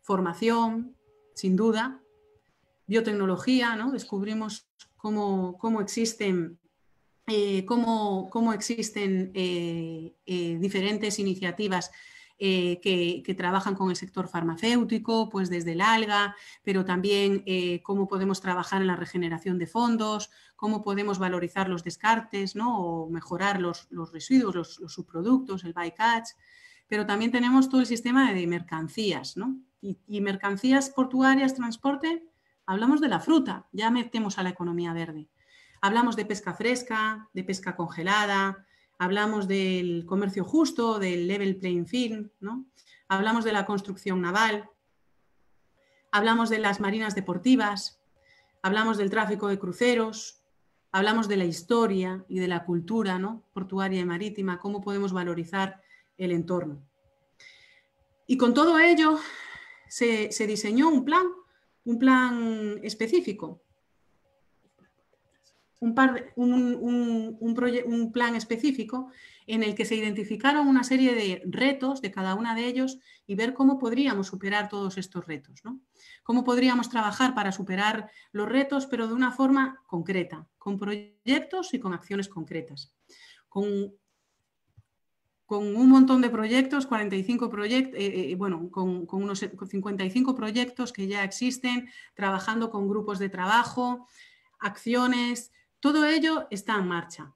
Formación, sin duda, biotecnología, ¿no? descubrimos cómo, existen, eh, existen eh, eh, diferentes iniciativas que, trabajan con el sector farmacéutico, pues desde el alga, pero también cómo podemos trabajar en la regeneración de fondos, cómo podemos valorizar los descartes ¿no? o mejorar los, residuos, los, subproductos, el bycatch, pero también tenemos todo el sistema de mercancías ¿no? y mercancías portuarias, transporte, hablamos de la fruta, ya metemos a la economía verde. Hablamos de pesca fresca, de pesca congelada, hablamos del comercio justo, del level playing field, ¿no? hablamos de la construcción naval, hablamos de las marinas deportivas, hablamos del tráfico de cruceros, hablamos de la historia y de la cultura portuaria y marítima, cómo podemos valorizar el entorno. Y con todo ello se diseñó un plan un plan específico. Un, par un, un, plan específico en el que se identificaron una serie de retos de cada una de ellos y ver cómo podríamos superar todos estos retos, ¿no? cómo podríamos trabajar para superar los retos, pero de una forma concreta, con proyectos y con acciones concretas, con con un montón de proyectos, 45 proyectos, eh, eh, bueno, con, unos 55 proyectos que ya existen, trabajando con grupos de trabajo, acciones, todo ello está en marcha.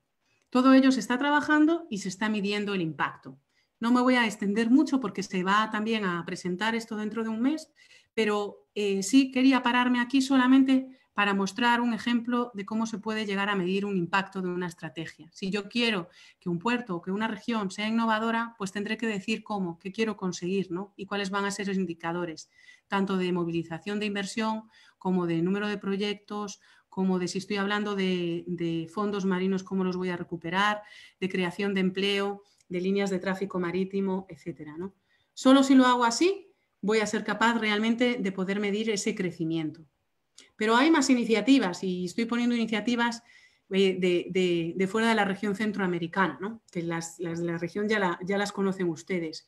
Todo ello se está trabajando y se está midiendo el impacto. No me voy a extender mucho porque se va también a presentar esto dentro de un mes, pero eh, sí quería pararme aquí solamente para mostrar un ejemplo de cómo se puede llegar a medir un impacto de una estrategia. Si yo quiero que un puerto o que una región sea innovadora, pues tendré que decir cómo, qué quiero conseguir y cuáles van a ser los indicadores, tanto de movilización de inversión como de número de proyectos, como de si estoy hablando de, fondos marinos, cómo los voy a recuperar, de creación de empleo, de líneas de tráfico marítimo, etc. ¿no? Solo si lo hago así voy a ser capaz realmente de poder medir ese crecimiento. Pero hay más iniciativas y estoy poniendo iniciativas eh, de, fuera de la región centroamericana, que las, de la región ya, las conocen ustedes.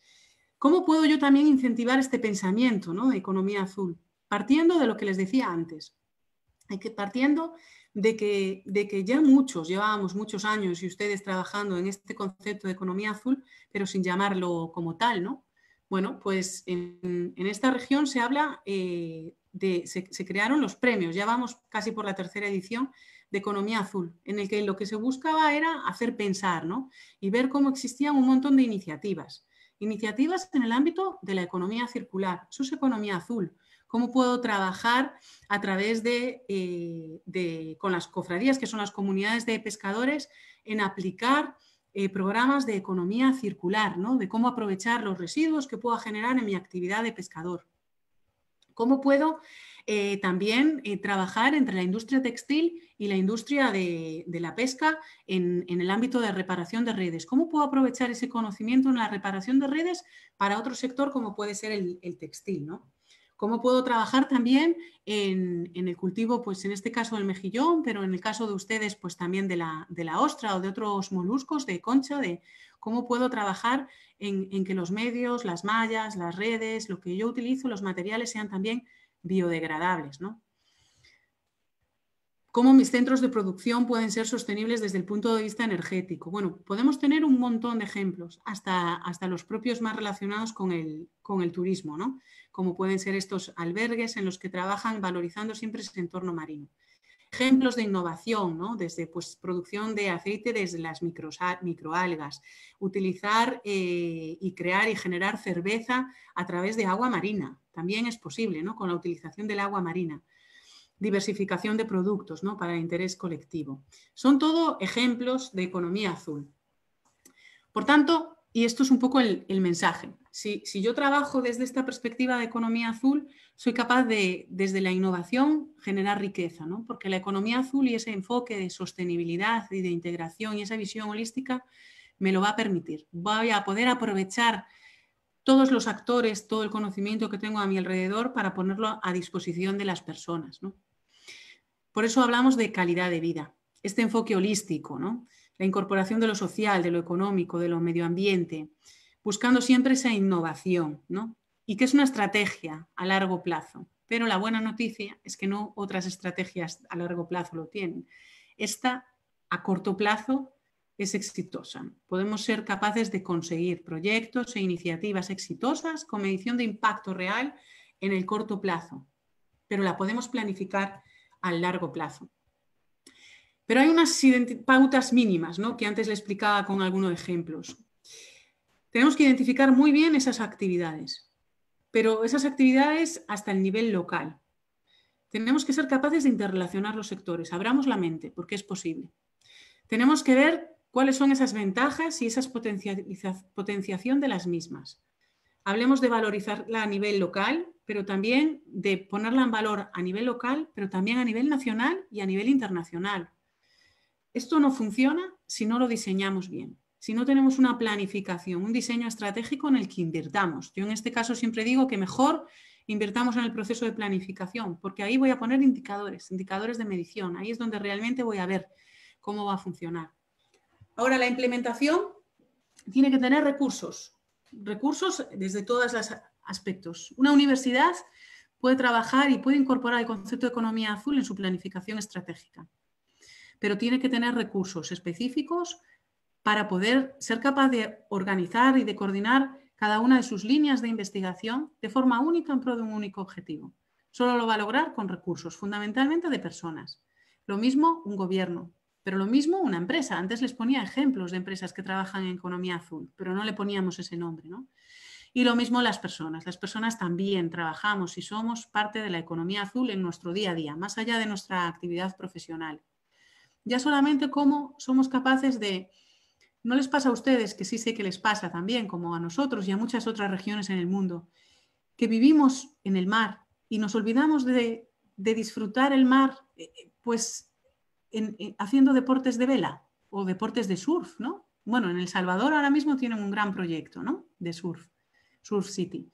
¿Cómo puedo yo también incentivar este pensamiento ¿no? de economía azul? Partiendo de lo que les decía antes, que partiendo de que, ya muchos, llevábamos muchos años y ustedes trabajando en este concepto de economía azul, pero sin llamarlo como tal, ¿no? Bueno, pues en, esta región se habla eh, se, crearon los premios, ya vamos casi por la tercera edición de Economía Azul, en el que lo que se buscaba era hacer pensar ¿no? y ver cómo existían un montón de iniciativas. Iniciativas en el ámbito de la economía circular, sus economía azul. ¿Cómo puedo trabajar a través eh, de, con las cofradías, que son las comunidades de pescadores, en aplicar eh, programas de economía circular, ¿no? de cómo aprovechar los residuos que pueda generar en mi actividad de pescador? ¿Cómo puedo eh, también eh, trabajar entre la industria textil y la industria de, la pesca en, el ámbito de reparación de redes. ¿Cómo puedo aprovechar ese conocimiento en la reparación de redes para otro sector como puede ser el, textil? ¿Cómo puedo trabajar también en, el cultivo, pues en este caso del mejillón, pero en el caso de ustedes, pues también de la, ostra o de otros moluscos, de concha, de cómo puedo trabajar en, que los medios, las mallas, las redes, lo que yo utilizo, los materiales sean también biodegradables. ¿no? ¿Cómo mis centros de producción pueden ser sostenibles desde el punto de vista energético? Bueno, podemos tener un montón de ejemplos, hasta, los propios más relacionados con el, turismo, como pueden ser estos albergues en los que trabajan valorizando siempre ese entorno marino ejemplos de innovación, desde pues, producción de aceite desde las microalgas, utilizar eh, y crear y generar cerveza a través de agua marina, también es posible ¿no? con la utilización del agua marina diversificación de productos ¿no? para el interés colectivo. Son todo ejemplos de economía azul. Por tanto, y esto es un poco el, mensaje. Si, si, yo trabajo desde esta perspectiva de economía azul, soy capaz de, desde la innovación, generar riqueza, ¿no? porque la economía azul y ese enfoque de sostenibilidad y de integración y esa visión holística me lo va a permitir. Voy a poder aprovechar todos los actores, todo el conocimiento que tengo a mi alrededor para ponerlo a disposición de las personas. ¿no? Por eso hablamos de calidad de vida, este enfoque holístico, ¿no? la incorporación de lo social, de lo económico, de lo medio ambiente, buscando siempre esa innovación, ¿no? Y que es una estrategia a largo plazo. Pero la buena noticia es que no otras estrategias a largo plazo lo tienen. Esta a corto plazo es exitosa. Podemos ser capaces de conseguir proyectos e iniciativas exitosas con medición de impacto real en el corto plazo, pero la podemos planificar a largo plazo. Pero hay unas pautas mínimas, ¿no? que antes le explicaba con algunos ejemplos. Tenemos que identificar muy bien esas actividades, pero esas actividades hasta el nivel local. Tenemos que ser capaces de interrelacionar los sectores, abramos la mente, porque es posible. Tenemos que ver cuáles son esas ventajas y esas potenciación de las mismas. Hablemos de valorizarla a nivel local, pero también de ponerla en valor a nivel local, pero también a nivel nacional y a nivel internacional. Esto no funciona si no lo diseñamos bien, si no tenemos una planificación, un diseño estratégico en el que invirtamos. Yo en este caso siempre digo que mejor invirtamos en el proceso de planificación, porque ahí voy a poner indicadores, indicadores de medición, ahí es donde realmente voy a ver cómo va a funcionar. Ahora, la implementación tiene que tener recursos, recursos desde todos los aspectos. Una universidad puede trabajar y puede incorporar el concepto de economía azul en su planificación estratégica pero tiene que tener recursos específicos para poder ser capaz de organizar y de coordinar cada una de sus líneas de investigación de forma única en pro de un único objetivo. Solo lo va a lograr con recursos, fundamentalmente de personas. Lo mismo un gobierno, pero lo mismo una empresa. Antes les ponía ejemplos de empresas que trabajan en economía azul, pero no le poníamos ese nombre. Y lo mismo las personas. Las personas también trabajamos y somos parte de la economía azul en nuestro día a día, más allá de nuestra actividad profesional ya solamente cómo somos capaces de... No les pasa a ustedes, que sí sé que les pasa también, como a nosotros y a muchas otras regiones en el mundo, que vivimos en el mar y nos olvidamos de, disfrutar el mar, eh, eh, pues haciendo deportes de vela o deportes de surf, ¿no? Bueno, en El Salvador ahora mismo tienen un gran proyecto, ¿no? De surf, Surf City.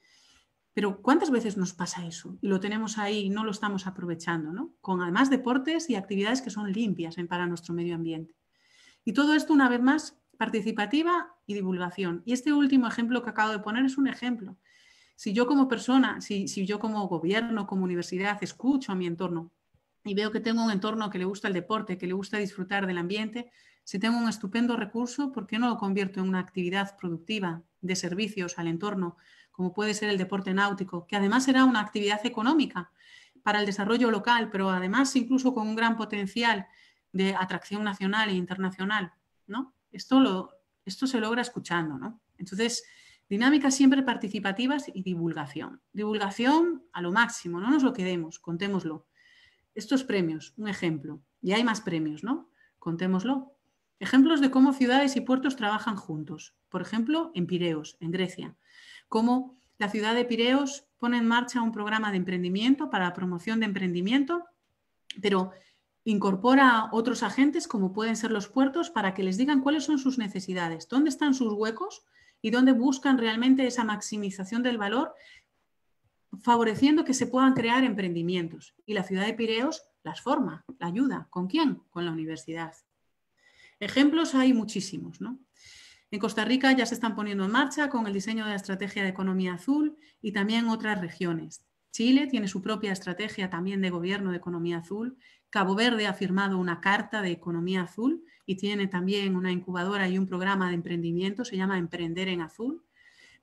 Pero ¿cuántas veces nos pasa eso? Y lo tenemos ahí y no lo estamos aprovechando, ¿no? Con además deportes y actividades que son limpias eh, para nuestro medio ambiente. Y todo esto, una vez más, participativa y divulgación. Y este último ejemplo que acabo de poner es un ejemplo. Si yo como persona, si, si yo como gobierno, como universidad, escucho a mi entorno y veo que tengo un entorno que le gusta el deporte, que le gusta disfrutar del ambiente, si tengo un estupendo recurso, ¿por qué no lo convierto en una actividad productiva de servicios al entorno? como puede ser el deporte náutico, que además será una actividad económica para el desarrollo local, pero además incluso con un gran potencial de atracción nacional e internacional. ¿no? Esto, esto se logra escuchando. ¿no? Entonces, dinámicas siempre participativas y divulgación. Divulgación a lo máximo, no nos lo quedemos, contémoslo. Estos premios, un ejemplo, y hay más premios, ¿no? Contémoslo. Ejemplos de cómo ciudades y puertos trabajan juntos. Por ejemplo, en Pireos, en Grecia cómo la ciudad de Pireos pone en marcha un programa de emprendimiento para la promoción de emprendimiento, pero incorpora otros agentes como pueden ser los puertos para que les digan cuáles son sus necesidades, dónde están sus huecos y dónde buscan realmente esa maximización del valor, favoreciendo que se puedan crear emprendimientos. Y la ciudad de Pireos las forma, la ayuda. ¿Con quién? Con la universidad. Ejemplos hay muchísimos, ¿no? En Costa Rica ya se están poniendo en marcha con el diseño de la estrategia de economía azul y también otras regiones. Chile tiene su propia estrategia también de gobierno de economía azul. Cabo Verde ha firmado una carta de economía azul y tiene también una incubadora y un programa de emprendimiento, se llama Emprender en Azul.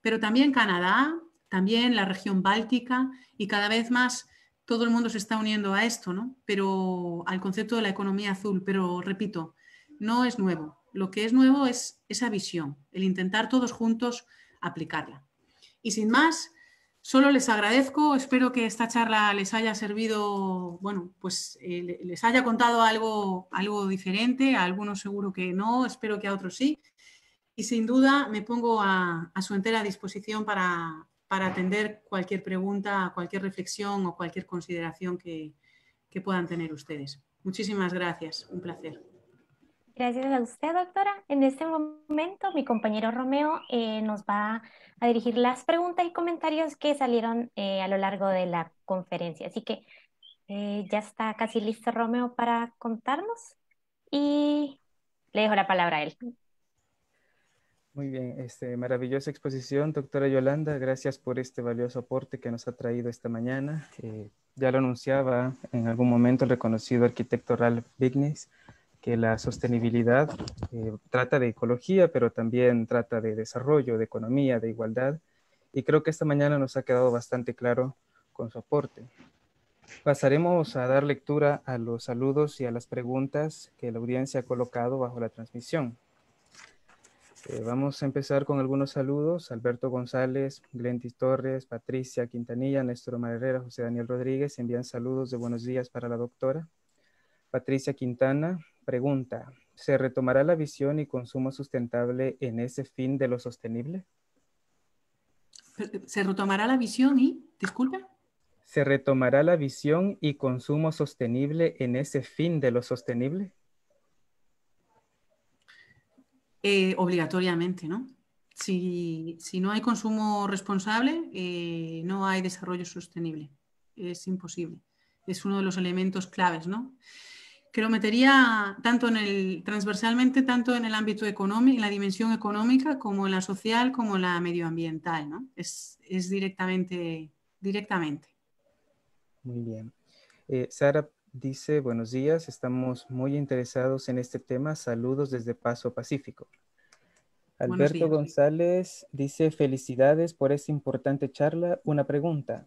Pero también Canadá, también la región báltica y cada vez más todo el mundo se está uniendo a esto, ¿no? Pero al concepto de la economía azul, pero repito, no es nuevo. Lo que es nuevo es esa visión, el intentar todos juntos aplicarla. Y sin más, solo les agradezco, espero que esta charla les haya servido, bueno, pues eh, les haya contado algo, algo diferente, a algunos seguro que no, espero que a otros sí. Y sin duda me pongo a, su entera disposición para, atender cualquier pregunta, cualquier reflexión o cualquier consideración que puedan tener ustedes. Muchísimas gracias, un placer. Gracias a usted, doctora. En este momento, mi compañero Romeo eh, nos va a dirigir las preguntas y comentarios que salieron eh, a lo largo de la conferencia. Así que eh, ya está casi listo Romeo para contarnos y le dejo la palabra a él. Muy bien, este, maravillosa exposición, doctora Yolanda. Gracias por este valioso aporte que nos ha traído esta mañana. ya lo anunciaba en algún momento el reconocido arquitecto Ralph Vignes que la sostenibilidad eh, trata de ecología, pero también trata de desarrollo, de economía, de igualdad. Y creo que esta mañana nos ha quedado bastante claro con su aporte. Pasaremos a dar lectura a los saludos y a las preguntas que la audiencia ha colocado bajo la transmisión. Eh, vamos a empezar con algunos saludos. Alberto González, Glentis Torres, Patricia Quintanilla, Néstor Marrero, José Daniel Rodríguez envían saludos de buenos días para la doctora. Patricia Quintana Pregunta, ¿se retomará la visión y consumo sustentable en ese fin de lo sostenible? ¿Se retomará la visión y, disculpe? ¿Se retomará la visión y consumo sostenible en ese fin de lo sostenible? Eh, obligatoriamente, ¿no? Si, no hay consumo responsable, eh, no hay desarrollo sostenible. Es imposible. Es uno de los elementos claves, ¿no? que lo metería tanto en el, transversalmente, tanto en el ámbito económico, en la dimensión económica, como en la social, como en la medioambiental, ¿no? Es, directamente, directamente. Muy bien. Eh, Sara dice, buenos días, estamos muy interesados en este tema. Saludos desde Paso Pacífico. Alberto González dice, felicidades por esta importante charla. Una pregunta,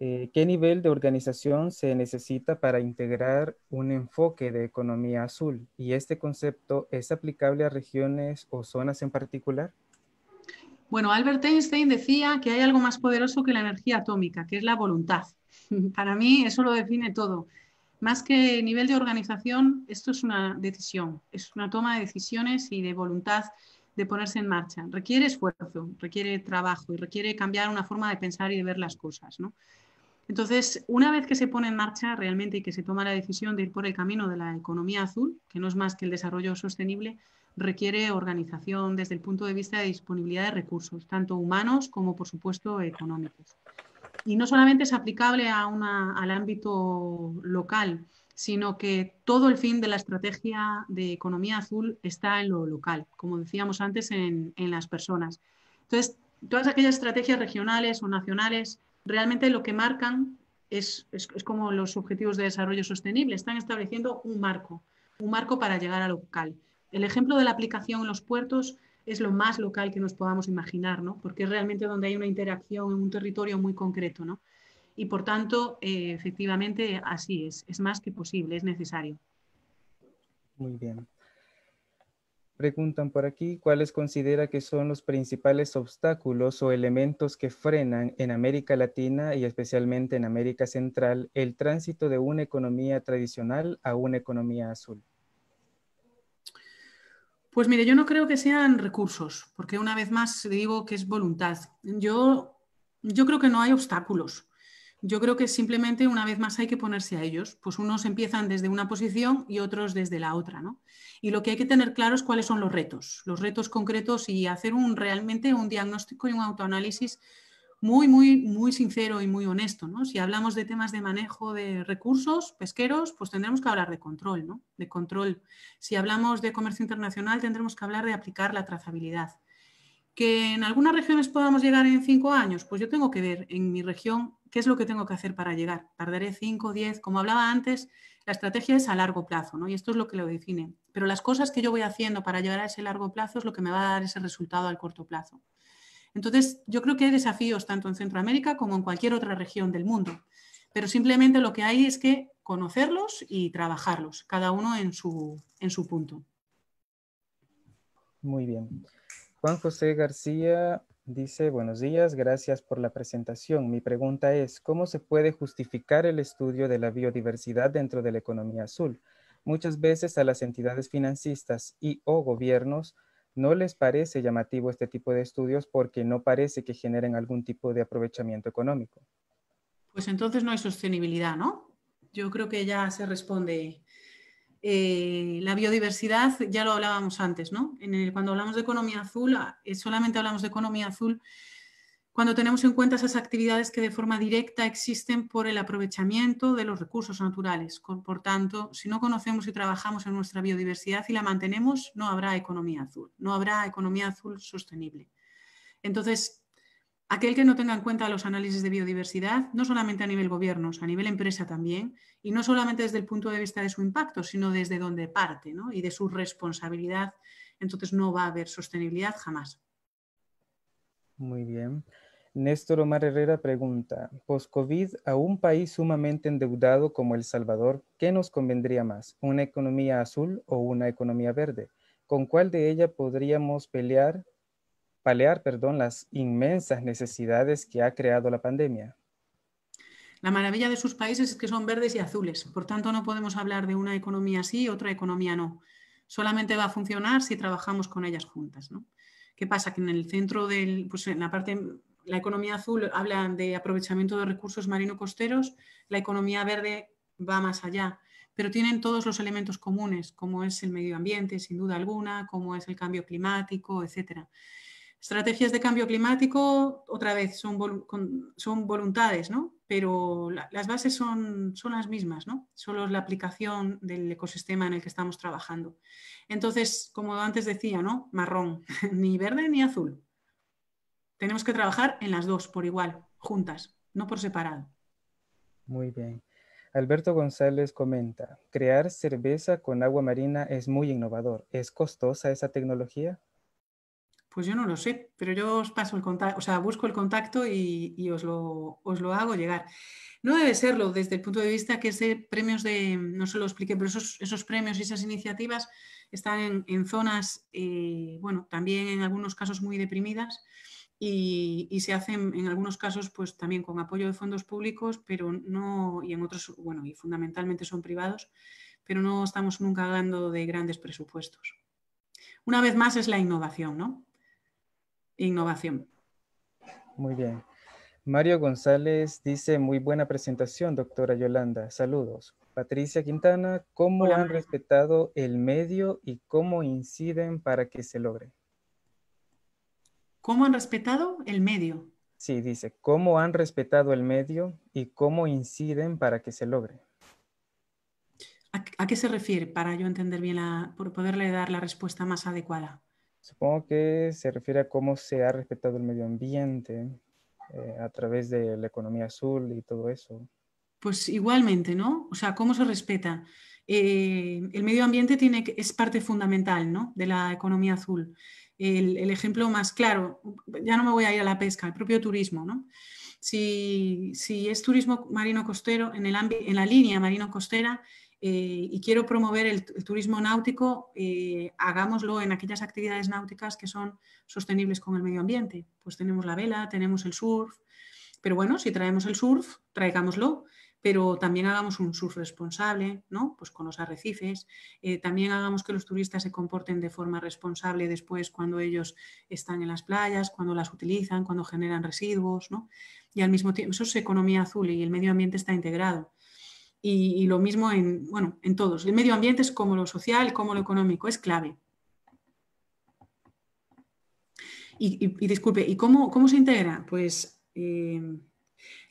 eh, ¿qué nivel de organización se necesita para integrar un enfoque de economía azul? ¿Y este concepto es aplicable a regiones o zonas en particular? Bueno, Albert Einstein decía que hay algo más poderoso que la energía atómica, que es la voluntad. Para mí eso lo define todo. Más que nivel de organización, esto es una decisión, es una toma de decisiones y de voluntad de ponerse en marcha. Requiere esfuerzo, requiere trabajo y requiere cambiar una forma de pensar y de ver las cosas. ¿no? Entonces, una vez que se pone en marcha realmente y que se toma la decisión de ir por el camino de la economía azul, que no es más que el desarrollo sostenible, requiere organización desde el punto de vista de disponibilidad de recursos, tanto humanos como, por supuesto, económicos. Y no solamente es aplicable a una, al ámbito local, sino que todo el fin de la estrategia de economía azul está en lo local, como decíamos antes, en, en las personas. Entonces, todas aquellas estrategias regionales o nacionales realmente lo que marcan es, como los objetivos de desarrollo sostenible, están estableciendo un marco, un marco para llegar a lo local. El ejemplo de la aplicación en los puertos es lo más local que nos podamos imaginar, ¿no? porque es realmente donde hay una interacción en un territorio muy concreto. ¿no? Y por tanto, eh, efectivamente, así es, es más que posible, es necesario. Muy bien. Preguntan por aquí cuáles considera que son los principales obstáculos o elementos que frenan en América Latina y especialmente en América Central el tránsito de una economía tradicional a una economía azul. Pues mire, yo no creo que sean recursos, porque una vez más digo que es voluntad. Yo, yo creo que no hay obstáculos. Yo creo que simplemente una vez más hay que ponerse a ellos, pues unos empiezan desde una posición y otros desde la otra, ¿no? Y lo que hay que tener claro es cuáles son los retos, los retos concretos y hacer un realmente un diagnóstico y un autoanálisis muy, muy, muy sincero y muy honesto, Si hablamos de temas de manejo de recursos pesqueros, pues tendremos que hablar de control, ¿no? De control. Si hablamos de comercio internacional, tendremos que hablar de aplicar la trazabilidad. ¿Que en algunas regiones podamos llegar en cinco años? Pues yo tengo que ver en mi región qué es lo que tengo que hacer para llegar. Tardaré cinco, diez, como hablaba antes, la estrategia es a largo plazo, ¿no? Y esto es lo que lo define. Pero las cosas que yo voy haciendo para llegar a ese largo plazo es lo que me va a dar ese resultado al corto plazo. Entonces, yo creo que hay desafíos tanto en Centroamérica como en cualquier otra región del mundo. Pero simplemente lo que hay es que conocerlos y trabajarlos, cada uno en su punto. Muy bien. Juan José García dice, buenos días, gracias por la presentación. Mi pregunta es, ¿cómo se puede justificar el estudio de la biodiversidad dentro de la economía azul? Muchas veces a las entidades financieras y o gobiernos no les parece llamativo este tipo de estudios porque no parece que generen algún tipo de aprovechamiento económico. Pues entonces no hay sostenibilidad, ¿no? Yo creo que ya se responde eh, la biodiversidad, ya lo hablábamos antes, ¿no? cuando hablamos de economía azul, ah, eh, solamente hablamos de economía azul cuando tenemos en cuenta esas actividades que de forma directa existen por el aprovechamiento de los recursos naturales. Por tanto, si no conocemos y trabajamos en nuestra biodiversidad y la mantenemos, no habrá economía azul, no habrá economía azul sostenible. Entonces, aquel que no tenga en cuenta los análisis de biodiversidad, no solamente a nivel gobiernos, a nivel empresa también, y no solamente desde el punto de vista de su impacto, sino desde donde parte y de su responsabilidad, entonces no va a haber sostenibilidad jamás. Muy bien. Néstor Omar Herrera pregunta, post-COVID, a un país sumamente endeudado como El Salvador, ¿qué nos convendría más, una economía azul o una economía verde? ¿Con cuál de ellas podríamos pelear palear perdón, las inmensas necesidades que ha creado la pandemia. La maravilla de sus países es que son verdes y azules, por tanto no podemos hablar de una economía sí y otra economía no. Solamente va a funcionar si trabajamos con ellas juntas. ¿Qué pasa? Que en el centro del, pues en la parte, la economía azul hablan de aprovechamiento de recursos marino-costeros, la economía verde va más allá, pero tienen todos los elementos comunes, como es el medio ambiente, sin duda alguna, como es el cambio climático, etcétera. Estrategias de cambio climático, otra vez, son, voluntades, ¿no? pero las bases son, son las mismas, ¿no? solo es la aplicación del ecosistema en el que estamos trabajando. Entonces, como antes decía, ¿no? marrón, ni verde ni azul. Tenemos que trabajar en las dos por igual, juntas, no por separado. Muy bien. Alberto González comenta, ¿crear cerveza con agua marina es muy innovador? ¿Es costosa esa tecnología? Pues yo no lo sé, pero yo os paso el contacto, o sea, busco el contacto y, os, lo, os, lo, hago llegar. No debe serlo desde el punto de vista que ese premios de, no se lo expliqué, pero esos, premios y esas iniciativas están en, zonas, eh, bueno, también en algunos casos muy deprimidas y, se hacen en algunos casos pues también con apoyo de fondos públicos, pero no, y en otros, bueno, y fundamentalmente son privados, pero no estamos nunca hablando de grandes presupuestos. Una vez más es la innovación, ¿no? innovación. Muy bien. Mario González dice, muy buena presentación, doctora Yolanda. Saludos. Patricia Quintana, ¿cómo han respetado el medio y cómo inciden para que se logre? ¿Cómo han respetado el medio? Sí, dice, ¿cómo han respetado el medio y cómo inciden para que se logre? ¿A, qué se refiere para yo entender bien, la, por poderle dar la respuesta más adecuada? Supongo que se refiere a cómo se ha respetado el medio ambiente eh, a través de la economía azul y todo eso. Pues igualmente, ¿no? O sea, cómo se respeta. Eh, el medio ambiente tiene, es parte fundamental ¿no? de la economía azul. El, ejemplo más claro, ya no me voy a ir a la pesca, el propio turismo. ¿no? Si, es turismo marino costero, en, el en la línea marino costera, eh, y quiero promover el, turismo náutico, eh, hagámoslo en aquellas actividades náuticas que son sostenibles con el medio ambiente. Pues tenemos la vela, tenemos el surf, pero bueno, si traemos el surf, traigámoslo, pero también hagamos un surf responsable, ¿no? Pues con los arrecifes, eh, también hagamos que los turistas se comporten de forma responsable después cuando ellos están en las playas, cuando las utilizan, cuando generan residuos, ¿no? Y al mismo tiempo, eso es economía azul y el medio ambiente está integrado y, lo mismo en, bueno, en todos. El medio ambiente es como lo social, como lo económico, es clave. Y, disculpe, ¿y cómo, cómo, se integra? Pues eh,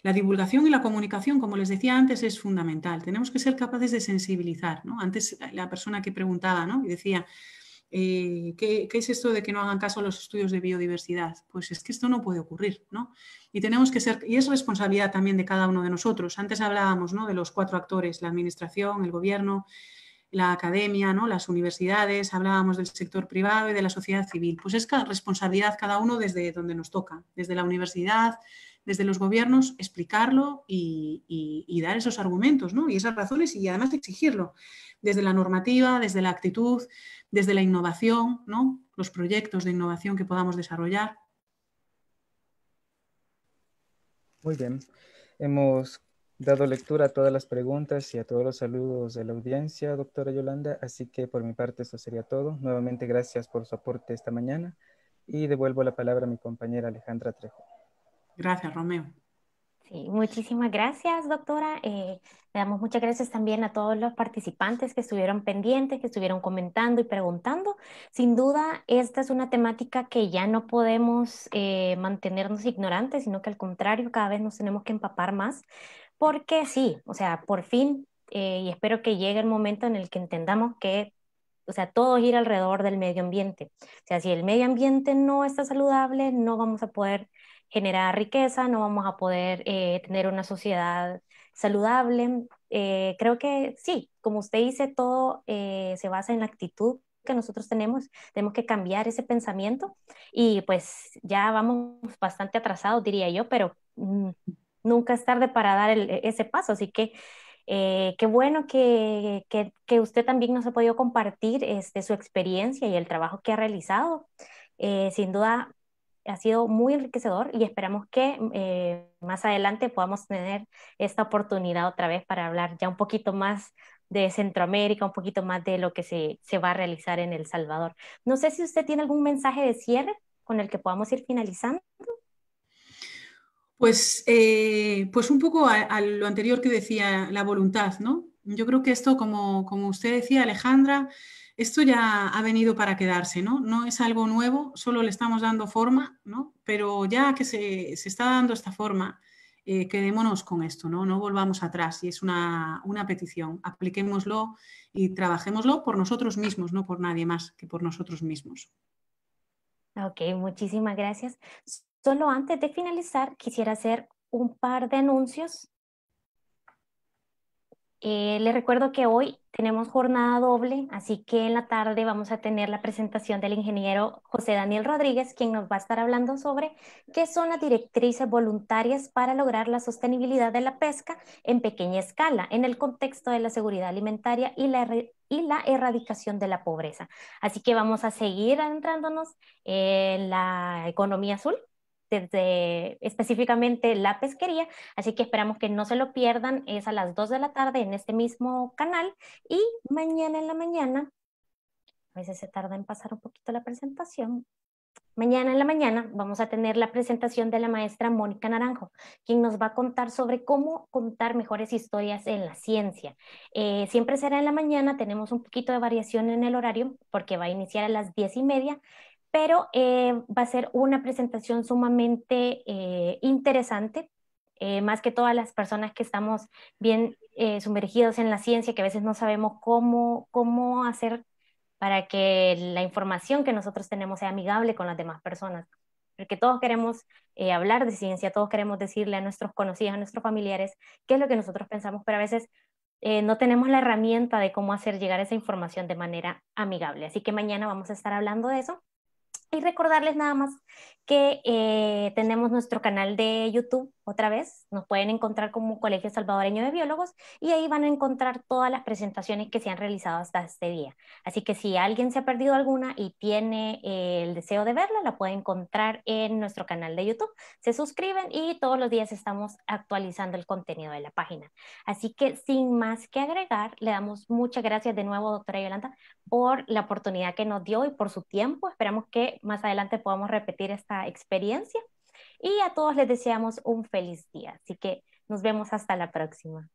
la divulgación y la comunicación, como les decía antes, es fundamental. Tenemos que ser capaces de sensibilizar. Antes la persona que preguntaba ¿no? y decía, eh, ¿qué, es esto de que no hagan caso a los estudios de biodiversidad? Pues es que esto no puede ocurrir, ¿no? Y tenemos que ser, y es responsabilidad también de cada uno de nosotros. Antes hablábamos ¿no? de los cuatro actores, la administración, el gobierno, la academia, ¿no? las universidades, hablábamos del sector privado y de la sociedad civil. Pues es responsabilidad cada uno desde donde nos toca, desde la universidad, desde los gobiernos explicarlo y, dar esos argumentos ¿no? y esas razones y además exigirlo desde la normativa, desde la actitud, desde la innovación, ¿no? los proyectos de innovación que podamos desarrollar. Muy bien, hemos dado lectura a todas las preguntas y a todos los saludos de la audiencia, doctora Yolanda, así que por mi parte eso sería todo. Nuevamente gracias por su aporte esta mañana y devuelvo la palabra a mi compañera Alejandra Trejo. Gracias, Romeo. Sí, muchísimas gracias, doctora. Eh, le damos muchas gracias también a todos los participantes que estuvieron pendientes, que estuvieron comentando y preguntando. Sin duda, esta es una temática que ya no podemos eh, mantenernos ignorantes, sino que al contrario, cada vez nos tenemos que empapar más, porque sí, o sea, por fin, eh, y espero que llegue el momento en el que entendamos que o sea, todo gira alrededor del medio ambiente. O sea, si el medio ambiente no está saludable, no vamos a poder generar riqueza, no vamos a poder eh, tener una sociedad saludable. Eh, creo que sí, como usted dice, todo eh, se basa en la actitud que nosotros tenemos, tenemos que cambiar ese pensamiento y pues ya vamos bastante atrasados, diría yo, pero mm, nunca es tarde para dar e-, ese paso, así que qué bueno que, usted también nos ha podido compartir este, su experiencia y el trabajo que ha realizado. sin duda, ha sido muy enriquecedor y esperamos que eh, más adelante podamos tener esta oportunidad otra vez para hablar ya un poquito más de Centroamérica, un poquito más de lo que se, se va a realizar en El Salvador. No sé si usted tiene algún mensaje de cierre con el que podamos ir finalizando. Pues, eh, pues un poco a, lo anterior que decía, la voluntad, ¿no? Yo creo que esto, como, como usted decía, Alejandra, esto ya ha venido para quedarse, ¿no? No es algo nuevo, solo le estamos dando forma, ¿no? Pero ya que se, está dando esta forma, eh, quedémonos con esto, ¿no? No volvamos atrás y es una, una, petición. Apliquémoslo y trabajémoslo por nosotros mismos, no por nadie más que por nosotros mismos. Ok, muchísimas gracias. Solo antes de finalizar, quisiera hacer un par de anuncios eh, les recuerdo que hoy tenemos jornada doble, así que en la tarde vamos a tener la presentación del ingeniero José Daniel Rodríguez, quien nos va a estar hablando sobre qué son las directrices voluntarias para lograr la sostenibilidad de la pesca en pequeña escala, en el contexto de la seguridad alimentaria y la, y la erradicación de la pobreza. Así que vamos a seguir adentrándonos en la economía azul específicamente la pesquería, así que esperamos que no se lo pierdan, es a las 2 de la tarde en este mismo canal y mañana en la mañana, a veces se tarda en pasar un poquito la presentación, Mañana en la mañana vamos a tener la presentación de la maestra Mónica Naranjo, quien nos va a contar sobre cómo contar mejores historias en la ciencia. Eh, siempre será en la mañana, tenemos un poquito de variación en el horario porque va a iniciar a las diez y media pero eh, va a ser una presentación sumamente eh, interesante, eh, más que todas las personas que estamos bien sumergidos en la ciencia, que a veces no sabemos cómo, cómo hacer para que la información que nosotros tenemos sea amigable con las demás personas. Porque todos queremos hablar de ciencia, todos queremos decirle a nuestros conocidos, a nuestros familiares, qué es lo que nosotros pensamos, pero a veces no tenemos la herramienta de cómo hacer llegar esa información de manera amigable. Así que mañana vamos a estar hablando de eso. Y recordarles nada más que eh, tenemos nuestro canal de YouTube otra vez, nos pueden encontrar como Colegio Salvadoreño de Biólogos y ahí van a encontrar todas las presentaciones que se han realizado hasta este día. Así que si alguien se ha perdido alguna y tiene eh, el deseo de verla, la puede encontrar en nuestro canal de YouTube. Se suscriben y todos los días estamos actualizando el contenido de la página. Así que sin más que agregar, le damos muchas gracias de nuevo, doctora Yolanda, por la oportunidad que nos dio y por su tiempo. Esperamos que más adelante podamos repetir esta experiencia y a todos les deseamos un feliz día. Así que nos vemos hasta la próxima.